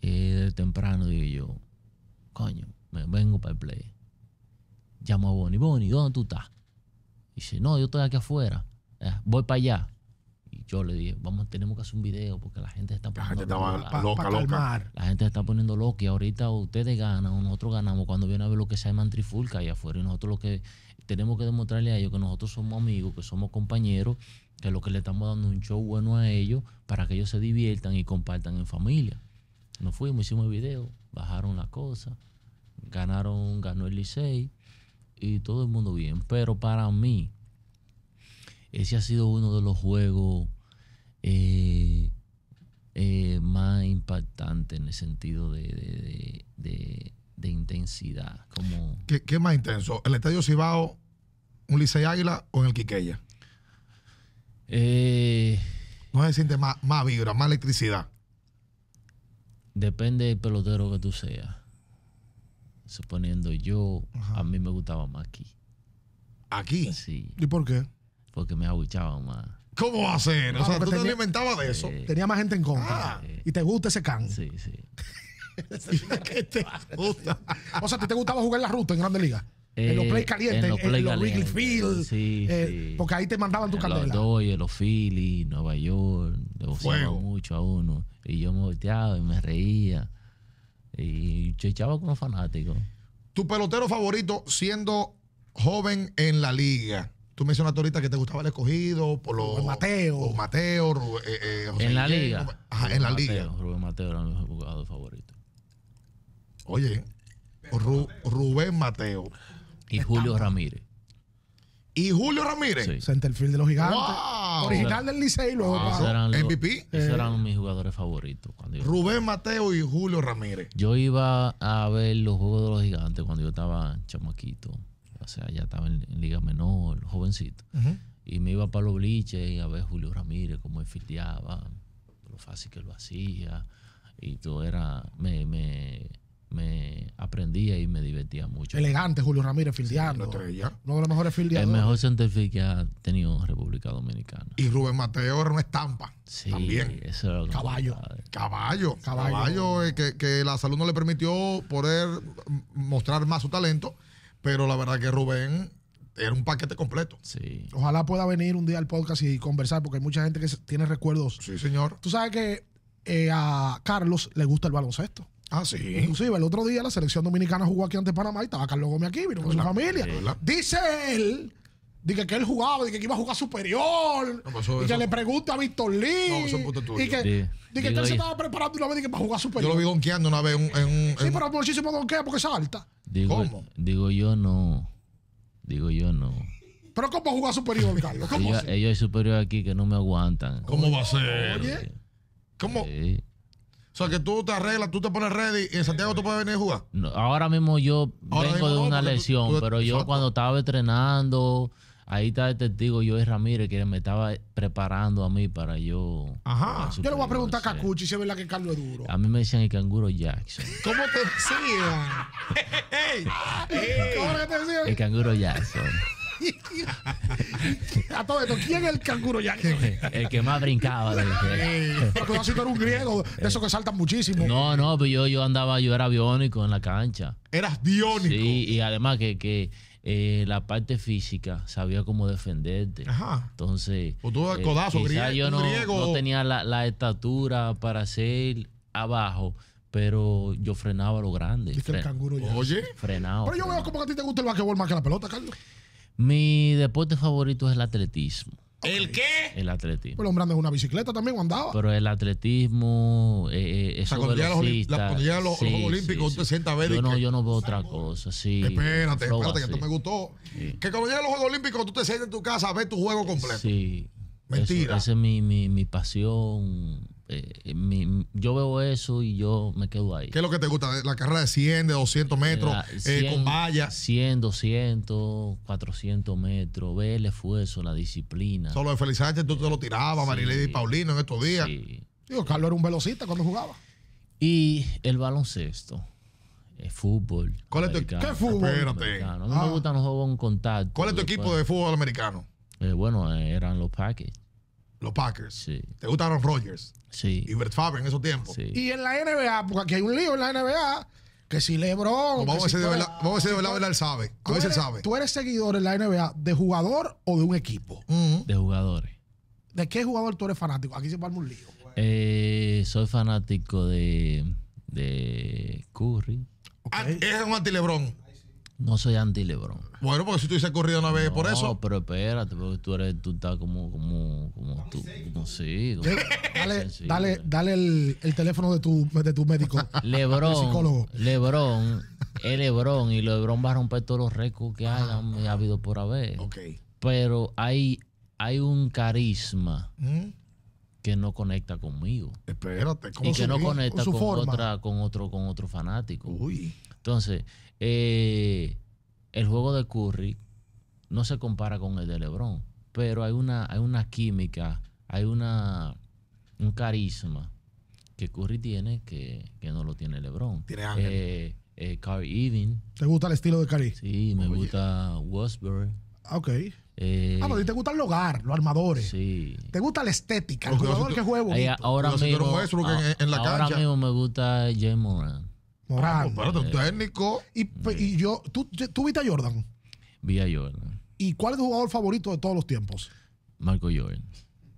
y de temprano dije yo, coño, me vengo para el play. Llamo a Bonnie, Bonnie, ¿dónde tú estás? Dice, no, yo estoy aquí afuera. Eh, voy para allá. Y yo le dije, vamos, tenemos que hacer un video porque la gente está poniendo la gente loca, loca, loca. La gente está poniendo loca y ahorita ustedes ganan o nosotros ganamos cuando viene a ver lo que se llama trifulca allá afuera. Y nosotros lo que tenemos que demostrarle a ellos que nosotros somos amigos, que somos compañeros, que lo que le estamos dando un show bueno a ellos para que ellos se diviertan y compartan en familia. Nos fuimos, hicimos el video, bajaron la cosa, ganaron, ganó el Licey y todo el mundo bien. Pero para mí, ese ha sido uno de los juegos eh, eh, más impactantes en el sentido de, de, intensidad. Como... ¿Qué, ¿Qué, más intenso? ¿El Estadio Cibao, un Licey Águila o en el Quiqueya? Eh, no se siente más, más vibra, más electricidad depende del pelotero que tú seas. Suponiendo yo, a mí me gustaba más aquí. ¿Aquí? Sí. ¿Y por qué? Porque me aguchaban más. ¿Cómo va a ser? o sea, tú te alimentabas de eso. Eh. tenía más gente en contra. Ah. y te gusta ese can. Sí, sí. ¿Qué te gusta? o sea, ¿te, gustaba jugar la ruta en Grandes liga? en los eh, play calientes, en los, Wrigley Field, eh, sí, porque ahí te mandaban tu en candela. Los Philly Nueva York, le mucho a uno. Y yo me volteaba y me reía. Y chechaba como fanático. Tu pelotero favorito siendo joven en la liga. Tú mencionaste ahorita que te gustaba el escogido por los Mateo. Mateo, Rubén, eh, eh En la liga. en la Mateo, liga. Rubén Mateo era mi jugador favorito. Oye, Rubén Mateo. Y Julio Ramírez. Y Julio Ramírez. Sí. Centerfield de los gigantes. Original del Licey luego ah, MVP. Esos eh. eran mis jugadores favoritos. Rubén Mateo y Julio Ramírez. Yo iba a ver los juegos de los gigantes cuando yo estaba chamaquito. O sea, ya estaba en, Liga Menor, jovencito. Y me iba para los bliches a ver Julio Ramírez, cómo él lo fácil que lo hacía. Y todo era. me me aprendía y me divertía mucho. Elegante, Julio Ramírez, fildeando. uno de los mejores fildeadores. El mejor centerfield que ha tenido República Dominicana. Y Rubén Mateo era una estampa. Sí, también. caballo. caballo. Caballo. Eh, que, la salud no le permitió poder mostrar más su talento, pero la verdad que Rubén era un paquete completo. Sí. Ojalá pueda venir un día al podcast y conversar, porque hay mucha gente que tiene recuerdos. Sí, señor. Tú sabes que eh, a Carlos le gusta el baloncesto. Ah, sí. Inclusive el otro día la selección dominicana jugó aquí ante Panamá y estaba Carlos Gómez aquí, vino con la familia. Dice él Dije que él jugaba, dije que iba a jugar superior. y que le pregunte a Víctor Lee. No, Y que, que él se estaba preparando una vez para jugar superior. Yo lo vi donkeando una vez en, en, Sí, pero muchísimo donkea porque salta. Digo, ¿Cómo? Digo yo no. Digo yo no. Pero ¿cómo jugar superior, Carlos? ¿Cómo ellos, ellos, hay superior aquí que no me aguantan. ¿Cómo, va a ser? Oye. ¿Cómo? O sea, que tú te arreglas, tú te pones ready y en Santiago tú puedes venir a jugar. ahora mismo yo vengo de una lesión, pero yo cuando estaba entrenando, ahí está el testigo yo y Ramírez, que me estaba preparando a mí para yo. Ajá. yo le voy a preguntar a Cacuchi si es verdad que Carlos es duro. A mí me decían el canguro Jackson. ¿Cómo te decían? ¿Cómo te decían? El canguro Jackson. a todo esto, ¿quién es el canguro ya? el que más brincaba. el que. un griego, de esos que saltan muchísimo. No, no, pero pues yo, yo andaba, yo era biónico en la cancha. Eras biónico. Sí, y además que, que eh, la parte física sabía cómo defenderte. Ajá. Entonces. O tú el eh, codazo, griego, yo no, tenía la, estatura para ser abajo pero yo frenaba a lo grande. este. el canguro ya. Oye. Frenado. Pero yo veo como que a ti te gusta el básquetbol más que la pelota, Carlos. Mi deporte favorito es el atletismo. ¿El qué? El atletismo. Pero hombre anda una bicicleta también o andaba. Pero el atletismo, eh, eh o sea, cuando llegan los, los, Juegos Olímpicos, tú te sienta a ver. Yo, no, yo no veo otra cosa, sí. Espérate, espérate, que esto me gustó. Que cuando llegan los Juegos Olímpicos, tú te sientas en tu casa a ver tu juego completo. Sí. Mentira. esa es mi, mi, mi pasión eh, yo veo eso y yo me quedo ahí. ¿Qué es lo que te gusta? ¿La carrera de 100, de 200 metros, eh, con vallas? 100, 200, 400 metros, ver el esfuerzo, la disciplina. Solo de Feliz Sánchez tú te lo tirabas, Marilady y Paulino en estos días. Carlos era un velocista cuando jugaba. Y el baloncesto. El fútbol. ¿Cuál es tu, ¿Qué fútbol? Espérate. me ah. gustan los juegos contacto. ¿Cuál es tu pues, equipo pues. de fútbol americano? Eh, bueno, eran los Packers los Packers. ¿Te gustaron Rogers, Rodgers? Sí. Y Brett Favre en esos tiempos. Sí. Y en la NBA, porque aquí hay un lío en la NBA, que si LeBron... vamos, a ver si de verdad, él sabe. A veces sabe. ¿Tú eres seguidor en la NBA de jugador o de un equipo? De jugadores. ¿De qué jugador tú eres fanático? Aquí se palma un lío. Eh, soy fanático de, de Curry. Ah, es un anti-LeBron. No soy anti LeBron. Bueno, porque si tú dices corrido una vez por eso. No, pero espérate, porque tú eres, tú estás como, como, como tú, dale, dale, dale el, el, teléfono de tu, de tu médico. Lebron. psicólogo. Lebron, es Lebron, y Lebron va a romper todos los récords que hayan eh, ha habido por haber. Ok. Pero hay, hay un carisma. que no conecta conmigo. Espérate, ¿cómo y que no conecta con, con otra, con otro, con otro fanático. Uy. Entonces, eh, el juego de Curry no se compara con el de LeBron, pero hay una, hay una química, hay una, un carisma que Curry tiene que, no lo tiene LeBron. Tiene ángel. Eh, eh ¿Te gusta el estilo de Curry? Sí, me gusta Westbury. Ah, ok. Eh, ah, te gusta el hogar, los armadores. Sí. Te gusta la estética, ahora mismo, ahora mismo me gusta James Moran. Morán. Ah, pues, eh. técnico. Y, y yo, ¿tú, ¿tú, viste a Jordan? Vi a Jordan. ¿Y cuál es tu jugador favorito de todos los tiempos? Marco Jordan.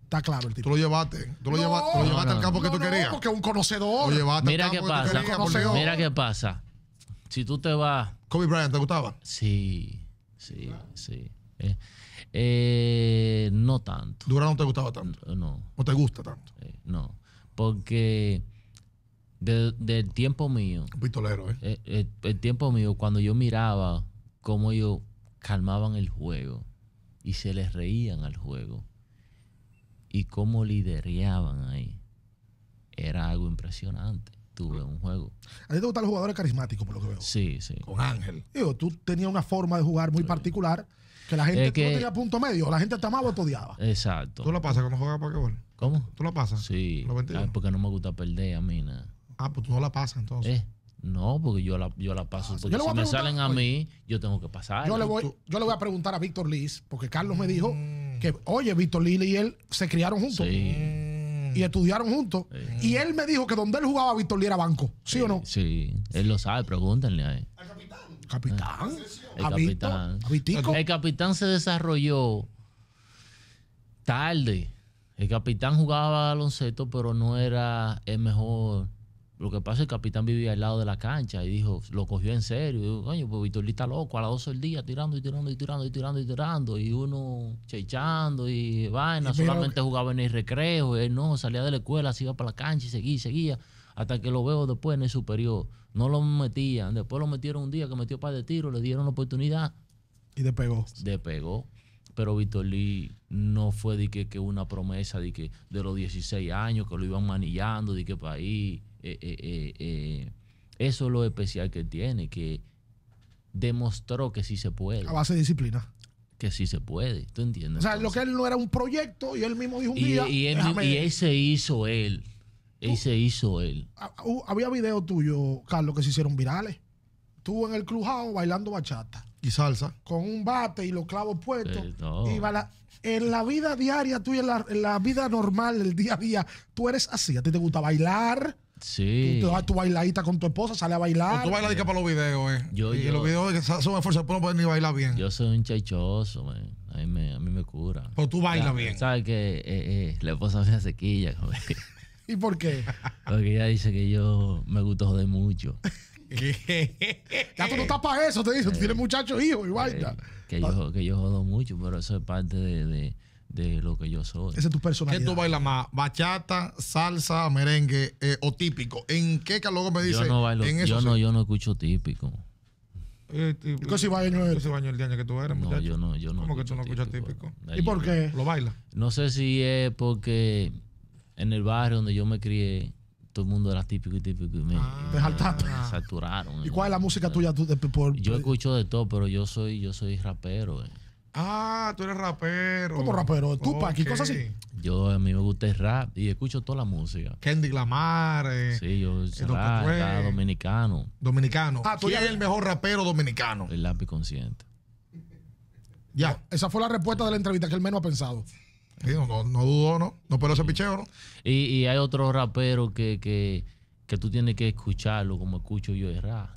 Está claro el tipo. Tú lo llevaste. Tú lo, llevaste, al campo que tú querías. porque es un conocedor. Lo llevaste Mira al campo qué pasa. Que tú querías, Mira qué pasa. Si tú te vas. Kobe Bryant, ¿te gustaba? Sí. Sí, sí. Eh, eh, no tanto. ¿Durán no te gustaba tanto? No. ¿O te gusta tanto? no. Porque de, del tiempo mío. Un pistolero, ¿eh? Eh, ¿eh? El, tiempo mío, cuando yo miraba cómo ellos calmaban el juego y se les reían al juego y cómo lidereaban ahí, era algo impresionante. Tuve un juego. A ti te gustan los jugadores carismáticos, por lo que veo. Sí, sí. Con Ángel. Digo, tú tenías una forma de jugar muy particular que la gente no tenía punto medio. La gente te amaba o te odiaba. Exacto. ¿Tú lo pasas cuando qué Pokémon? ¿Cómo? ¿Tú la pasas? Sí. Ah, porque no me gusta perder a mí nada. Ah, pues tú no la pasas entonces. Eh, no, porque yo la, paso. Ah, si me salen a mí, yo tengo que pasar. Yo le, voy, a preguntar a Víctor Liz, porque Carlos me dijo mm. que, oye, Víctor Liz y él se criaron juntos. Sí. Mm. Y estudiaron juntos. Y él me dijo que donde él jugaba, Víctor Liz era banco. ¿Sí, o no? Sí, él lo sabe, pregúntenle ahí. Al capitán. Capitán. Ah, el capitán. el capitán se desarrolló tarde. El capitán jugaba baloncesto, pero no era el mejor lo que pasa es que el capitán vivía al lado de la cancha y dijo, lo cogió en serio. Y dijo, coño, pues Vitor está loco, a las 12 del día, tirando y tirando y tirando y tirando y tirando. Y uno chechando y vaina, solamente jugaba en el recreo. Él no, salía de la escuela, se iba para la cancha y seguía seguía. Hasta que lo veo después en el superior. No lo metían. Después lo metieron un día que metió para de tiro... le dieron la oportunidad. Y de pegó... pero Víctor Lee no fue de que, que, una promesa de que de los 16 años que lo iban manillando de que para ahí eh, eh, eh, eso es lo especial que tiene, que demostró que sí se puede. A base de disciplina. Que sí se puede, ¿tú entiendes? O sea, lo que él no era un proyecto y él mismo dijo un día. Y él, se hizo él. ese hizo él. Había videos tuyos, Carlos, que se hicieron virales. Tú en el clubhouse bailando bachata. Y salsa. Con un bate y los clavos puestos. y En la vida diaria tú en la, en la vida normal, el día a día, tú eres así. ¿A ti te gusta bailar? Sí. Tú vas a tu bailadita con tu esposa, sale a bailar. tú bailas para los videos, eh. Yo, y los videos que son esfuerzos para no poder ni bailar bien. Yo soy un chaichoso, A mí me, a mí me cura. Pero tú bailas bien. Sabes que eh, eh, la esposa me hace quilla, ¿Y por qué? Porque ella dice que yo me gusta joder mucho. ya tú no estás para eso, te dice. Tú tienes eh, muchachos, hijos eh, y bailas. Que yo, que yo jodo mucho, pero eso es parte de de lo que yo soy. Ese es tu ¿Qué tú bailas más? ¿Bachata, salsa, merengue eh, o típico? ¿En qué luego me dice? Yo no bailo, yo, no, yo no escucho típico. Eh, ¿Y, qué si baño el? baño el día que tú eres, No, yo no, yo no. ¿Cómo que tú no escuchas típico? ¿Y por qué? ¿Lo bailas? No sé si es porque en el barrio donde yo me crié, todo el mundo era típico y típico y me, ah, saturaron. ¿Y cuál es la música tuya? Tú, yo escucho de todo, pero yo soy, yo soy rapero. Eh. Ah, tú eres rapero. ¿Cómo rapero? Tú, pa Paqui, cosas así. Yo a mí me gusta el rap y escucho toda la música. Kendy Lamar. Eh, sí, yo eh, soy rap, ah, dominicano. Dominicano. Ah, tú ya eres el mejor rapero dominicano. El lápiz consciente. Ya, esa fue la respuesta de la entrevista que él menos ha pensado. no, no, no, dudó, ¿no? No pero ese picheo, ¿no? Y, hay otro rapero que que tú tienes que escucharlo como escucho yo de rap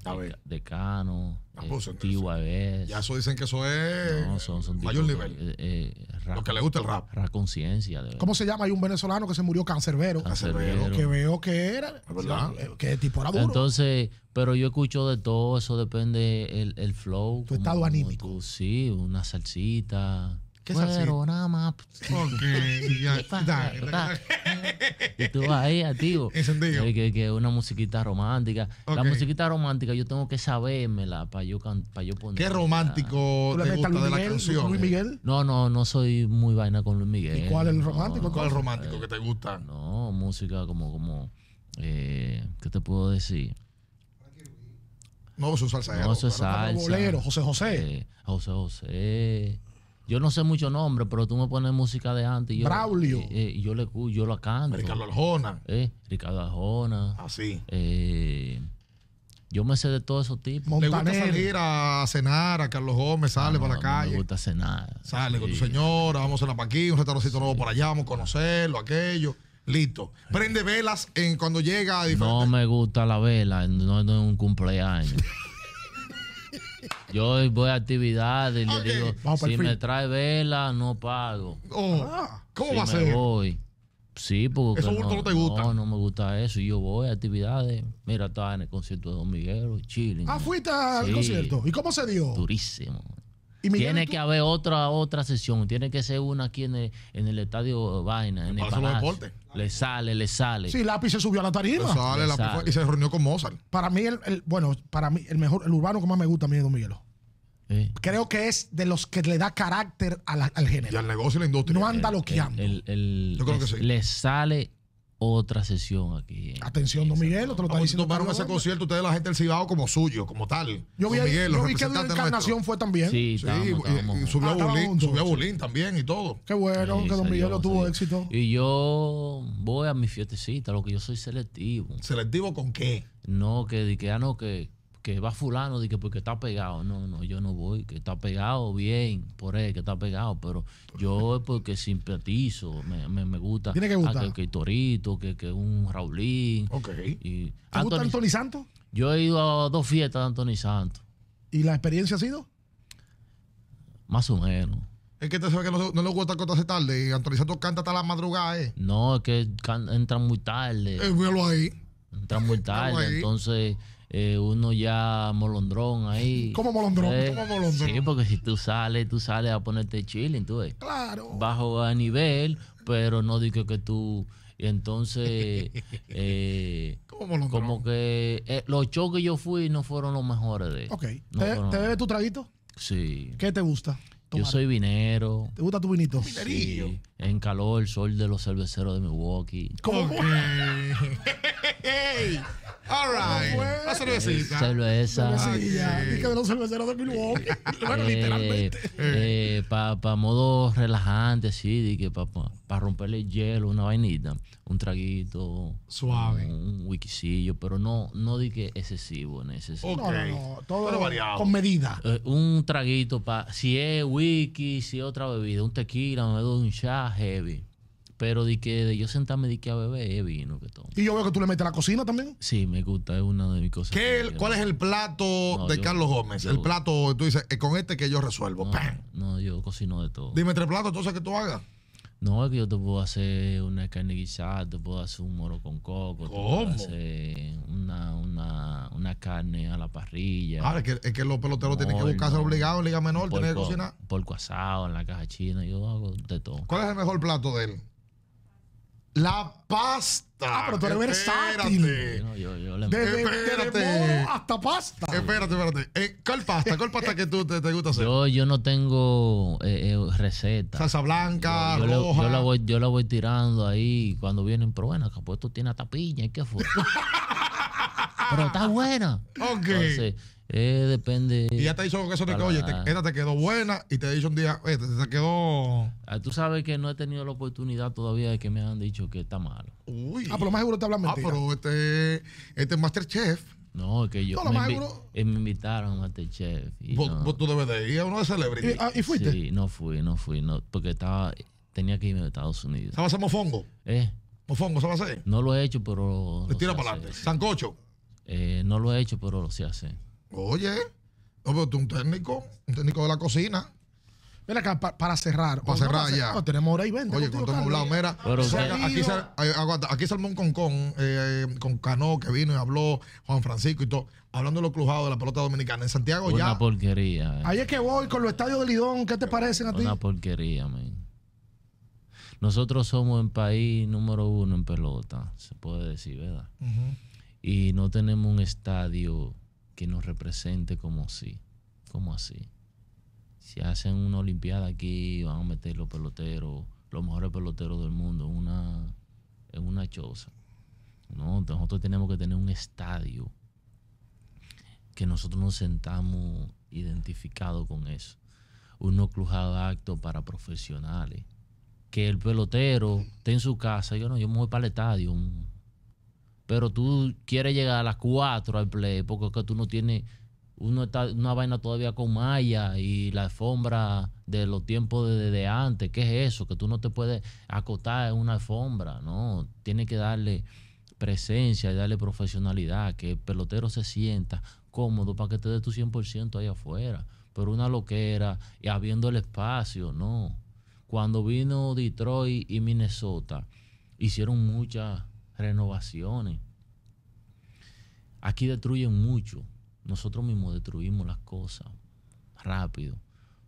de, Cano, ah, pues, a Ya eso dicen que eso es no, son, mayor nivel. Eh, eh rap, Lo que le gusta el rap. rap conciencia. ¿Cómo se llama? Hay un venezolano que se murió cancerbero. Cancerbero. Que veo que era, ¿verdad? Eh, que tipo era duro. Entonces, pero yo escucho de todo, eso depende el, el flow. Tu estado anímico. sí, una salsita ¿Qué es Pero nada más. Ok, ya. da, Y tú ahí activo. Encendido. Eh, que, es una musiquita romántica. La musiquita romántica yo tengo que sabérmela para yo, para yo poner. ¿Qué romántico te gusta Luis de la Miguel, canción? Luis Miguel? No, no, no soy muy vaina con Luis Miguel. ¿Y cuál es el romántico? ¿Cuál romántico eh, que te gusta? No, música como, como, eh, ¿qué te puedo decir? No, eso es salsa. No, eso es salsa. Bolero, José José. Eh, José José. Yo no sé mucho nombre, pero tú me pones música de antes. Y yo, Braulio. Eh, eh, yo le yo la canto. Ricardo Arjona. Eh, Ricardo Arjona. Así. Ah, yo me sé de todos esos tipos. me ¿Le gusta salir a cenar a Carlos Gómez? Ah, sale para la calle. Me gusta cenar. Sale con tu señora, vamos a la para aquí, un restaurante nuevo por allá, vamos a conocerlo, aquello. Listo. Prende velas en cuando llega a No me gusta la vela, no, no es un cumpleaños. Yo voy a actividades y le digo, si me trae vela, no pago. Oh, ah, ¿Cómo va a ser? Voy. Sí, porque no, no, te gusta. No, me gusta eso. Y yo voy a actividades. Mira, estaba en el concierto de Don Miguel, chile. Ah, fuiste al concierto. ¿Y cómo se dio? Durísimo tiene que haber otra otra sesión, tiene que ser una aquí en el, estadio Vaina, en el Palacio. Le sale, le sale. Sí, Lápiz se subió a la tarima. y se reunió con Mozart. Para mí, el, bueno, para mí, el mejor, el urbano que más me gusta a mí es Don Miguelo. Creo que es de los que le da carácter al género. Y al negocio y la industria. No anda loqueando. Yo creo que sí. Le sale otra sesión aquí. Atención, Don Miguel, te lo está ah, diciendo. Tomaron ese concierto ustedes, la gente del Cibao, como suyo, como tal. Yo vi, Miguel, yo vi que la encarnación fue también. Sí, subió, a Bulín, subió a Bulín también y todo. Qué bueno que Don Miguel lo tuvo éxito. Y yo voy a mi fiestecita, lo que yo soy selectivo. ¿Selectivo con qué? No, que, que ah, no, que que va fulano de que porque está pegado. No, no, yo no voy, que está pegado bien, por él que está pegado, pero yo es porque simpatizo, me, me, gusta ¿Tiene que, gustar? que, Torito, que, que, un Raulín. Ok. Y ¿Te gusta Anthony Santos? Yo he ido a dos fiestas de Anthony Santos. ¿Y la experiencia ha sido? Más o menos. Es que te sabe que no, le gusta hace tarde y Anthony Santos canta hasta la madrugada, ¿eh? No, es que entran muy tarde. Eh, ahí. Entran muy tarde, entonces eh, uno ya molondrón ahí. ¿Cómo molondrón? ¿Eh? molondrón? Sí, porque si tú sales, tú sales a ponerte chilling, tú ves. Claro. Bajo a nivel, pero no digo que tú. entonces, eh, molondrón? como que eh, los shows que yo fui no fueron los mejores de. Ok. ¿Te, ¿Te bebes tu traguito? Sí. ¿Qué te gusta? Yo soy vinero. ¿Te gusta tu vinito? Sí, en calor, sol de los cerveceros de Milwaukee. ¿Cómo? Okay. All right. La cervecita. Cerveza. Cervecilla. de los cerveceros de Milwaukee. Eh, bueno, literalmente. Eh, para pa modo relajante, sí, que para pa, pa romperle el hielo, una vainita un traguito. Suave. Un wikisillo, pero no, no di que excesivo en ese sentido. todo con medida. Eh, un traguito para. Si es wiki, si otra bebida, un tequila, me doy un shot heavy. Pero di que de yo sentarme di que a beber es vino que Y yo veo que tú le metes la cocina también. Sí, me gusta, es una de mis cosas. ¿Qué, ¿Cuál es el plato de Carlos Gómez? el plato, tú dices, eh, con este que yo resuelvo. No, yo cocino de todo. Dime tres platos entonces que tú hagas. No, es que yo te puedo hacer una carne guisada, te puedo hacer un moro con coco, te puedo hacer una, una, una carne a la parrilla. Ahora, es que, es que los peloteros tienen que buscarse obligado en Liga Menor, tienen que cocinar. Porco asado en la caja china, yo hago de todo. ¿Cuál es el mejor plato de él? La pasta. Ah, pero tú eres versátil. Yo, yo, espérate. hasta pasta. Espérate, espérate. Eh, ¿Cuál pasta? ¿Cuál pasta que tú te, gusta hacer? Yo, yo no tengo eh, eh, receta. Salsa blanca, yo, La, yo, la voy, yo la voy tirando ahí cuando vienen, pero bueno, pues tú tiene hasta piña, qué fue? pero está buena. Ok. Eh, depende. Y ya te hizo que eso oye, te, esta te quedó buena y te hizo un día, esta eh, te quedó. Ah, tú sabes que no he tenido la oportunidad todavía de que me han dicho que está malo. Uy. Ah, pero lo más seguro te hablan ah, mentira. Ah, pero este, este Masterchef. No, es que yo. Eh, me, invitaron a Masterchef. Y ¿Vos, tú debes de ir a uno de Celebrity ah, ¿Y, fuiste? Sí, no fui, no fui, no, porque estaba, tenía que irme a Estados Unidos. ¿Sabes hacer mofongo? ¿Eh? ¿Mofongo sabes hacer? No lo he hecho, pero. Te pues tira para adelante. ¿Sancocho? Eh, no lo he hecho, pero se hace Oye, un técnico, un técnico de la cocina. Mira acá, para cerrar. Para cerrar ya. tenemos hora y venta. Oye, cuando hemos hablado. Mira, aquí, Salmón eh, un concón eh, con Cano que vino y habló Juan Francisco y todo, hablando de los crujados de la pelota dominicana. En Santiago ya. Una porquería. Eh. Ahí es que voy con los estadios de Lidón. ¿Qué te parecen a ti? Una porquería, man. Nosotros somos el país número uno en pelota, se puede decir, ¿verdad? Y no tenemos un estadio que nos represente como así. Como así. Si hacen una olimpiada aquí, van a meter los peloteros, los mejores peloteros del mundo, una, en una choza. No, nosotros tenemos que tener un estadio que nosotros nos sentamos identificados con eso. Unos crujado acto para profesionales. Que el pelotero esté en su casa, yo no, yo me voy para el estadio, pero tú quieres llegar a las 4 al play porque tú no tienes uno está una vaina todavía con malla y la alfombra de los tiempos de, antes. ¿Qué es eso? Que tú no te puedes acotar en una alfombra, ¿no? Tienes que darle presencia y darle profesionalidad, que el pelotero se sienta cómodo para que te dé tu 100% ahí afuera. Pero una loquera y habiendo el espacio, no. Cuando vino Detroit y Minnesota, hicieron muchas renovaciones. Aquí destruyen mucho. Nosotros mismos destruimos las cosas rápido.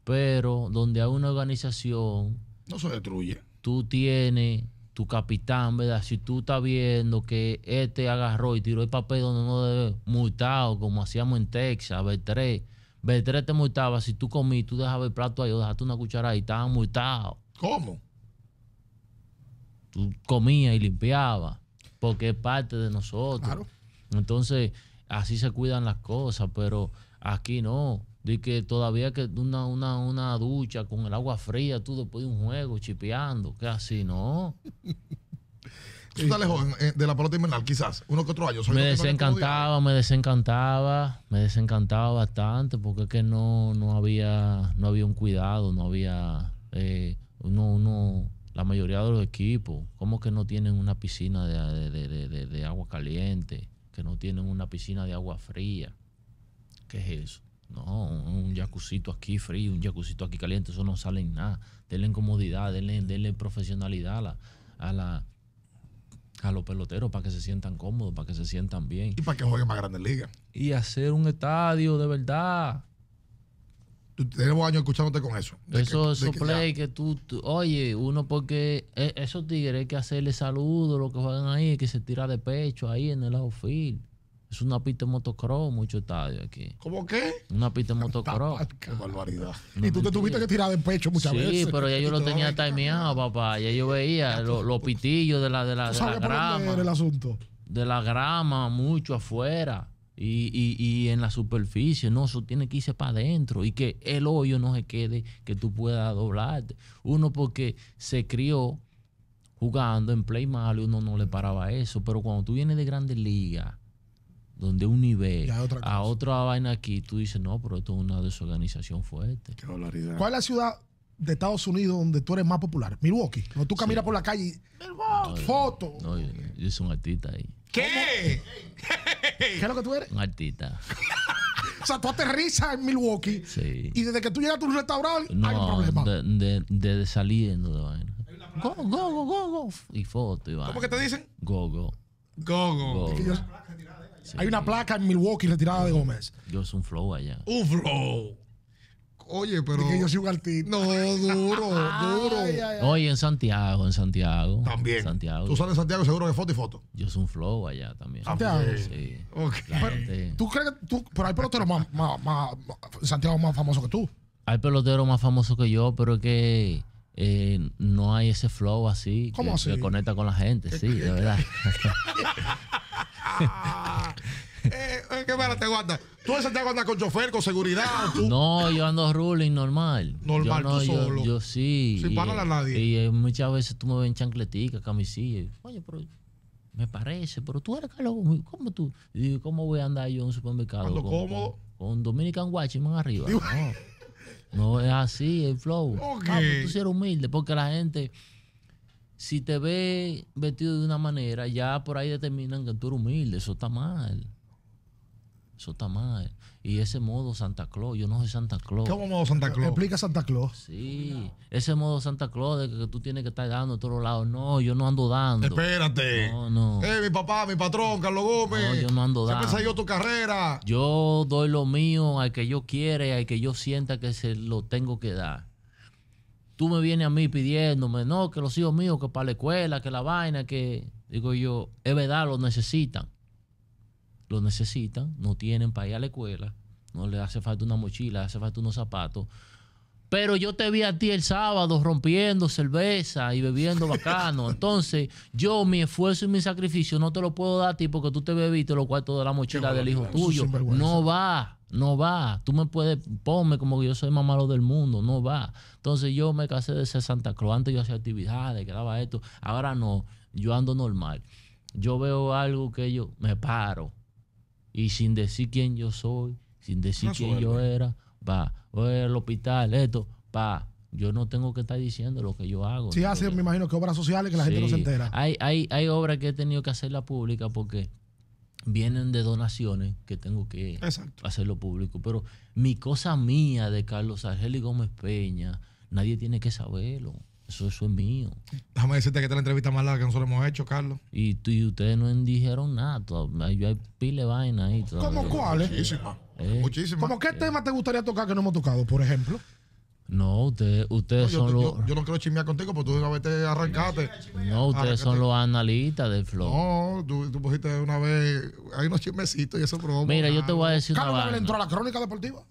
Pero donde hay una organización... No se destruye. Tú tienes tu capitán, ¿verdad? Si tú estás viendo que este agarró y tiró el papel donde no debe, multado, como hacíamos en Texas, B3. B3 te multaba. Si tú comí, tú dejabas el plato ahí o dejaste una cuchara ahí, estabas multado. ¿Cómo? Tú comías y limpiabas porque es parte de nosotros. Claro. Entonces, así se cuidan las cosas, pero aquí no. De que todavía que una, una, una ducha con el agua fría, tú después de un juego, chipeando, que así no. Tú estás lejos eh, de la pelota invernal, quizás, uno que otro año. me desencantaba, me desencantaba, me desencantaba bastante porque es que no, no, había, no había un cuidado, no había... Eh, uno, uno la mayoría de los equipos, ¿cómo que no tienen una piscina de, agua caliente? Que no tienen una piscina de agua fría. ¿Qué es eso? No, un jacuzito aquí frío, un jacuzito aquí caliente, eso no sale en nada. Denle comodidad, denle, profesionalidad la, a, la, a los peloteros para que se sientan cómodos, para que se sientan bien. Y para que jueguen más grandes ligas. Y hacer un estadio de verdad tenemos años escuchándote con eso. eso, eso play que, tú, oye, uno porque e, esos tigres hay que hacerle saludos, lo que juegan ahí, que se tira de pecho ahí en el outfield. Es una pista de motocross, mucho estadio aquí. ¿Cómo qué? Una pista de motocross. Qué barbaridad. y tú te tuviste que tirar de pecho muchas veces. Sí, pero ya yo lo tenía timeado, papá. Ya yo veía los pitillos de la, de la, grama. el asunto? De la grama, mucho afuera. Y, y, en la superficie, no, eso tiene que irse para adentro y que el hoyo no se quede, que tú puedas doblarte. Uno porque se crió jugando en play mal uno no le paraba eso, pero cuando tú vienes de grandes ligas, donde un nivel a otra vaina aquí, tú dices, no, pero esto es una desorganización fuerte. ¿Cuál es la ciudad de Estados Unidos donde tú eres más popular? Milwaukee. Cuando tú caminas por la calle, Milwaukee, foto. yo, soy un artista ahí. ¿Qué? ¿Qué es lo que tú eres? Un artista. o sea, tú aterrizas en Milwaukee sí. y desde que tú llegas a tu restaurante no, hay un problema. De, saliendo de vaina. Go, go, go, go, Y foto y vaina. ¿Cómo que te dicen? Go, go. Go, go. Hay una placa en Milwaukee retirada de Gómez. Yo soy un flow allá. Un flow. Oye, pero. que yo soy un artista. No, duro, duro. Oye, en Santiago, en Santiago. También. En Santiago. Tú sales en Santiago seguro que foto y foto. Yo soy un flow allá también. Santiago. Sí. ok ¿Tú crees que tú, pero hay peloteros más, más, Santiago más famoso que tú? Hay peloteros más famosos que yo, pero es que. Eh, no hay ese flow así ¿Cómo así? que conecta con la gente, sí, de verdad. Eh, eh, Qué eh, te guarda. ¿Tú ese te andas con chofer, con seguridad? No, yo ando ruling normal. Normal, yo solo. Yo, sí. Sin parar a nadie. Y eh, muchas veces tú me ves en chancletica, camisilla. Oye, pero me parece, pero tú eres Carlos ¿Cómo tú? Y ¿cómo voy a andar yo en un supermercado? Con, Dominican Con, y Dominican arriba. no, no es así el flow. Okay. tú eres humilde, porque la gente si te ve vestido de una manera, ya por ahí determinan que tú eres humilde, eso está mal. Eso está mal. Y ese modo Santa Claus, yo no soy Santa Claus. ¿Cómo modo Santa Claus? Explica Santa Claus. Sí, ese modo Santa Claus de que tú tienes que estar dando a todos lados. No, yo no ando dando. Espérate. No, no. Eh, mi papá, mi patrón, Carlos Gómez. No, yo no ando dando. yo tu carrera. Yo doy lo mío al que yo quiere, al que yo sienta que se lo tengo que dar. Tú me vienes a mí pidiéndome, no, que los hijos míos, que para la escuela, que la vaina, que. Digo yo, es verdad, lo necesitan lo necesitan, no tienen para ir a la escuela, no le hace falta una mochila, hace falta unos zapatos. Pero yo te vi a ti el sábado rompiendo cerveza y bebiendo bacano. Entonces, yo mi esfuerzo y mi sacrificio no te lo puedo dar a ti porque tú te bebiste lo cuartos de la mochila del hijo tuyo. No va, no va. Tú me puedes, ponme como que yo soy más malo del mundo. No va. Entonces, yo me casé de ser Santa Cruz. Antes yo hacía actividades, quedaba esto. Ahora no. Yo ando normal. Yo veo algo que yo me paro y sin decir quién yo soy, sin decir quién yo era, va, el hospital, esto, pa. Yo no tengo que estar diciendo lo que yo hago. Sí, hace, me imagino que obras sociales que la gente no se entera. Hay, hay, hay obras que he tenido que hacerla pública porque vienen de donaciones que tengo que hacerlo público. Pero mi cosa mía de Carlos Argel y Gómez Peña, nadie tiene que saberlo. Eso, eso es mío. Déjame decirte que esta es la entrevista más larga que nosotros hemos hecho, Carlos. Y, tú, y ustedes no dijeron nada. Yo hay pile de vaina ahí. ¿Cómo cuáles? Muchísimas. Eh. ¿Cómo qué tema te gustaría tocar que no hemos tocado, por ejemplo? No, ustedes, ustedes son los. Yo, no quiero chismear contigo, pero tú de una vez te arrancaste. No, ustedes son los analistas del flow. No, tú, tú, pusiste una vez. Hay unos chismecitos y eso broma. Mira, yo te voy a decir Carlos una entró a la crónica deportiva?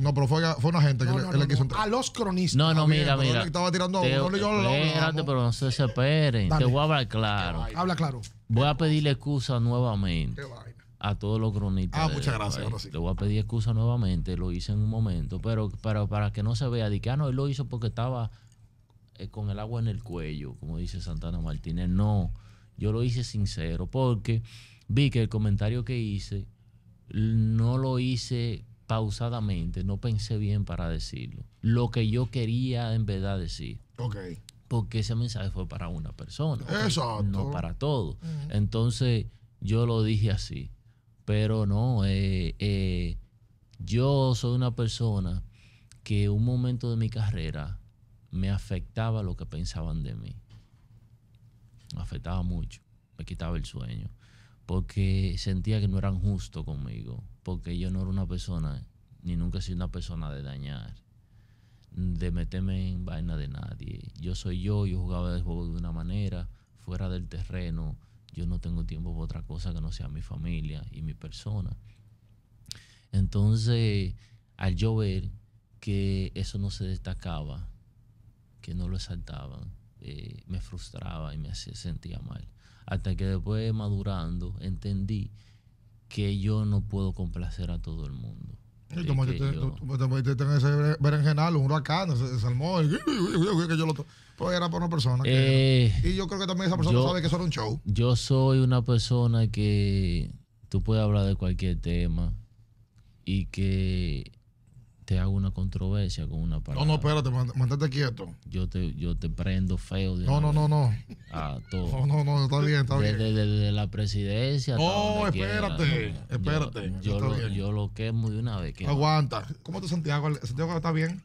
no, pero fue, fue una gente que le, quiso entrar. A los cronistas. No, no, mira, mira. Estaba tirando te, a uno, yo pero no se desesperen. Te voy a hablar claro. Habla claro. Voy a pedirle excusa nuevamente. Qué vaina a todos los cronistas. Ah, muchas este gracias. Le voy a pedir excusa nuevamente, lo hice en un momento, pero, para que no se vea, ah, no él lo hizo porque estaba eh, con el agua en el cuello, como dice Santana Martínez. No, yo lo hice sincero, porque vi que el comentario que hice no lo hice pausadamente, no pensé bien para decirlo. Lo que yo quería en verdad decir. Ok. Porque ese mensaje fue para una persona. Exacto. No para todos. Entonces, yo lo dije así. Pero no, eh, eh, yo soy una persona que un momento de mi carrera me afectaba lo que pensaban de mí. Me afectaba mucho, me quitaba el sueño, porque sentía que no eran justos conmigo, porque yo no era una persona, ni nunca he sido una persona de dañar, de meterme en vaina de nadie. Yo soy yo, yo jugaba el juego de una manera, fuera del terreno, yo no tengo tiempo para otra cosa que no sea mi familia y mi persona. Entonces, al yo ver que eso no se destacaba, que no lo exaltaban, eh, me frustraba y me sentía mal. Hasta que después madurando entendí que yo no puedo complacer a todo el mundo. un huracán, era por una persona. Eh, y yo creo que también esa persona sabe que eso era un show. Yo soy una persona que tú puedes hablar de cualquier tema y que te hago una controversia con una palabra. No, no, espérate, mantente quieto. Yo te, yo te prendo feo. De no, no, no, no. Ah, todo. No, no, no, está bien, está bien. Desde, la presidencia. No, espérate, espérate. Yo, lo, yo, lo, quemo de una vez. Aguanta. ¿Cómo te Santiago? ¿Santiago está bien?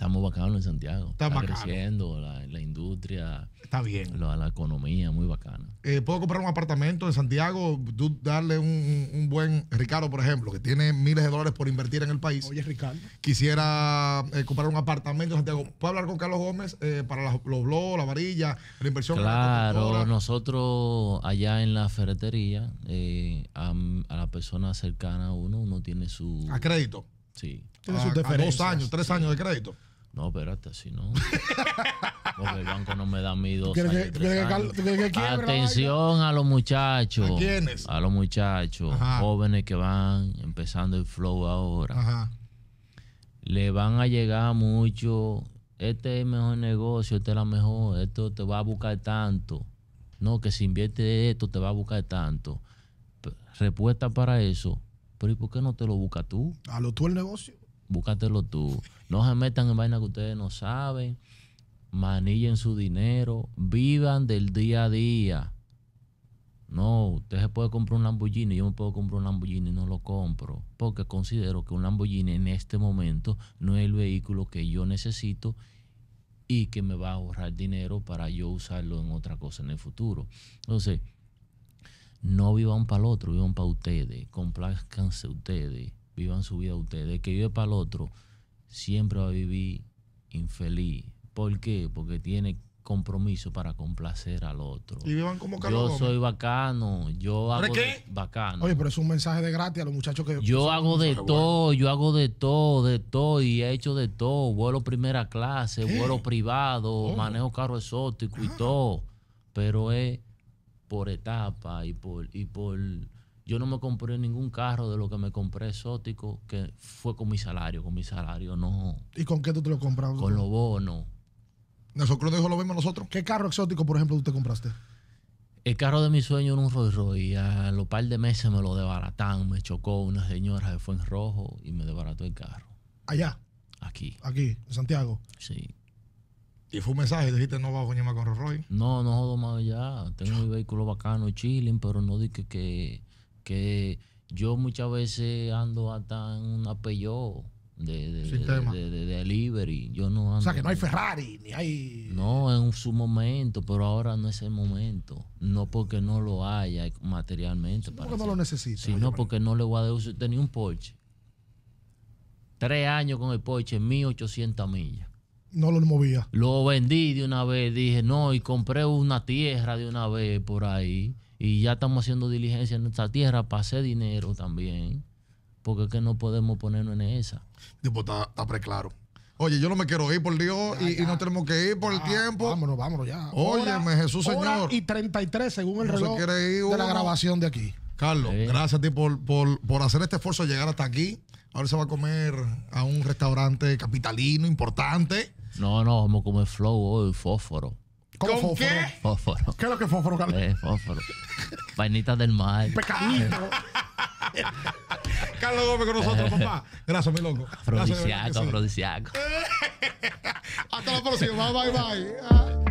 Estamos bacano en Santiago. Está, creciendo la, industria. Está bien. La, la economía, muy bacana. Eh, ¿Puedo comprar un apartamento en Santiago? Tú darle un, buen. Ricardo, por ejemplo, que tiene miles de dólares por invertir en el país. Oye, Ricardo. Quisiera eh, comprar un apartamento en Santiago. ¿Puedo hablar con Carlos Gómez eh, para los blogs, la varilla, la inversión? Claro, nosotros allá en la ferretería, a, la persona cercana a uno, uno tiene su. ¿A crédito? Sí. Ah, dos años, tres años de crédito. No, espérate, si no. Porque el banco no me da mi dos. Atención a los muchachos. ¿A quiénes? A los muchachos, jóvenes que van empezando el flow ahora. Le van a llegar mucho. Este es el mejor negocio, este es la mejor, esto te va a buscar tanto. No, que si invierte esto te va a buscar tanto. Respuesta para eso. Pero ¿y por qué no te lo buscas tú? A lo tú el negocio búscatelo tú. No se metan en vainas que ustedes no saben, manillen su dinero, vivan del día a día. No, usted se puede comprar un Lamborghini, yo me puedo comprar un Lamborghini y no lo compro, porque considero que un Lamborghini en este momento no es el vehículo que yo necesito y que me va a ahorrar dinero para yo usarlo en otra cosa en el futuro. Entonces, no vivan para el otro, vivan para ustedes, complázcanse ustedes vivan su vida ustedes. El que vive para el otro siempre va a vivir infeliz. ¿Por qué? Porque tiene compromiso para complacer al otro. Yo soy bacano, yo hago qué? bacano. Oye, pero es un mensaje de gratis a los muchachos que Yo hago de todo, yo hago de todo, de todo y he hecho de todo, vuelo primera clase, vuelo privado, oh. manejo carro exótico y ah. todo, pero es por etapa y por y por yo no me compré ningún carro de lo que me compré exótico, que fue con mi salario, con mi salario no. ¿Y con qué tú te lo compraste? Con los bonos. Nosotros dejó lo mismo nosotros. ¿Qué carro exótico, por ejemplo, tú te compraste? El carro de mi sueño era un Rolls Royce. A los par de meses me lo debaratan. Me chocó una señora que fue en rojo y me debarató el carro. ¿Allá? Aquí. Aquí, en Santiago. Sí. ¿Y fue un mensaje? ¿Dijiste no vas a coñar más con Rolls No, no jodo más allá. Tengo mi vehículo bacano, chilling, pero no dije que que yo muchas veces ando hasta en un Peugeot de, delivery. Yo no ando o sea, que no hay Ferrari, ni hay... No, en su momento, pero ahora no es el momento. No porque no lo haya materialmente. porque no lo Sino porque no le voy a deducir, Tenía un Porsche. Tres años con el Porsche, 1800 millas. No lo movía. Lo vendí de una vez, dije, no, y compré una tierra de una vez por ahí y ya estamos haciendo diligencia en nuestra tierra para hacer dinero también, porque es que no podemos ponernos en esa. Está está preclaro. Oye, yo no me quiero ir, por Dios, y, no tenemos que ir por el ah, tiempo. Vámonos, vámonos ya. Óyeme, Jesús Señor. Y 33 según el reloj de la grabación de aquí. Carlos, gracias a ti por, por hacer este esfuerzo de llegar hasta aquí. Ahora se va a comer a un restaurante capitalino importante. No, no, vamos a comer flow hoy, fósforo. ¿Con fósforo? qué? Fósforo. ¿Qué es lo que es fósforo, Carlos? Eh, fósforo. Vainitas del mar. Pecadito. Carlos Gómez con nosotros, eh. papá. Gracias, mi loco. Afrodisiaco, afrodisiaco. Hasta la próxima. Bye, bye, bye. Ah.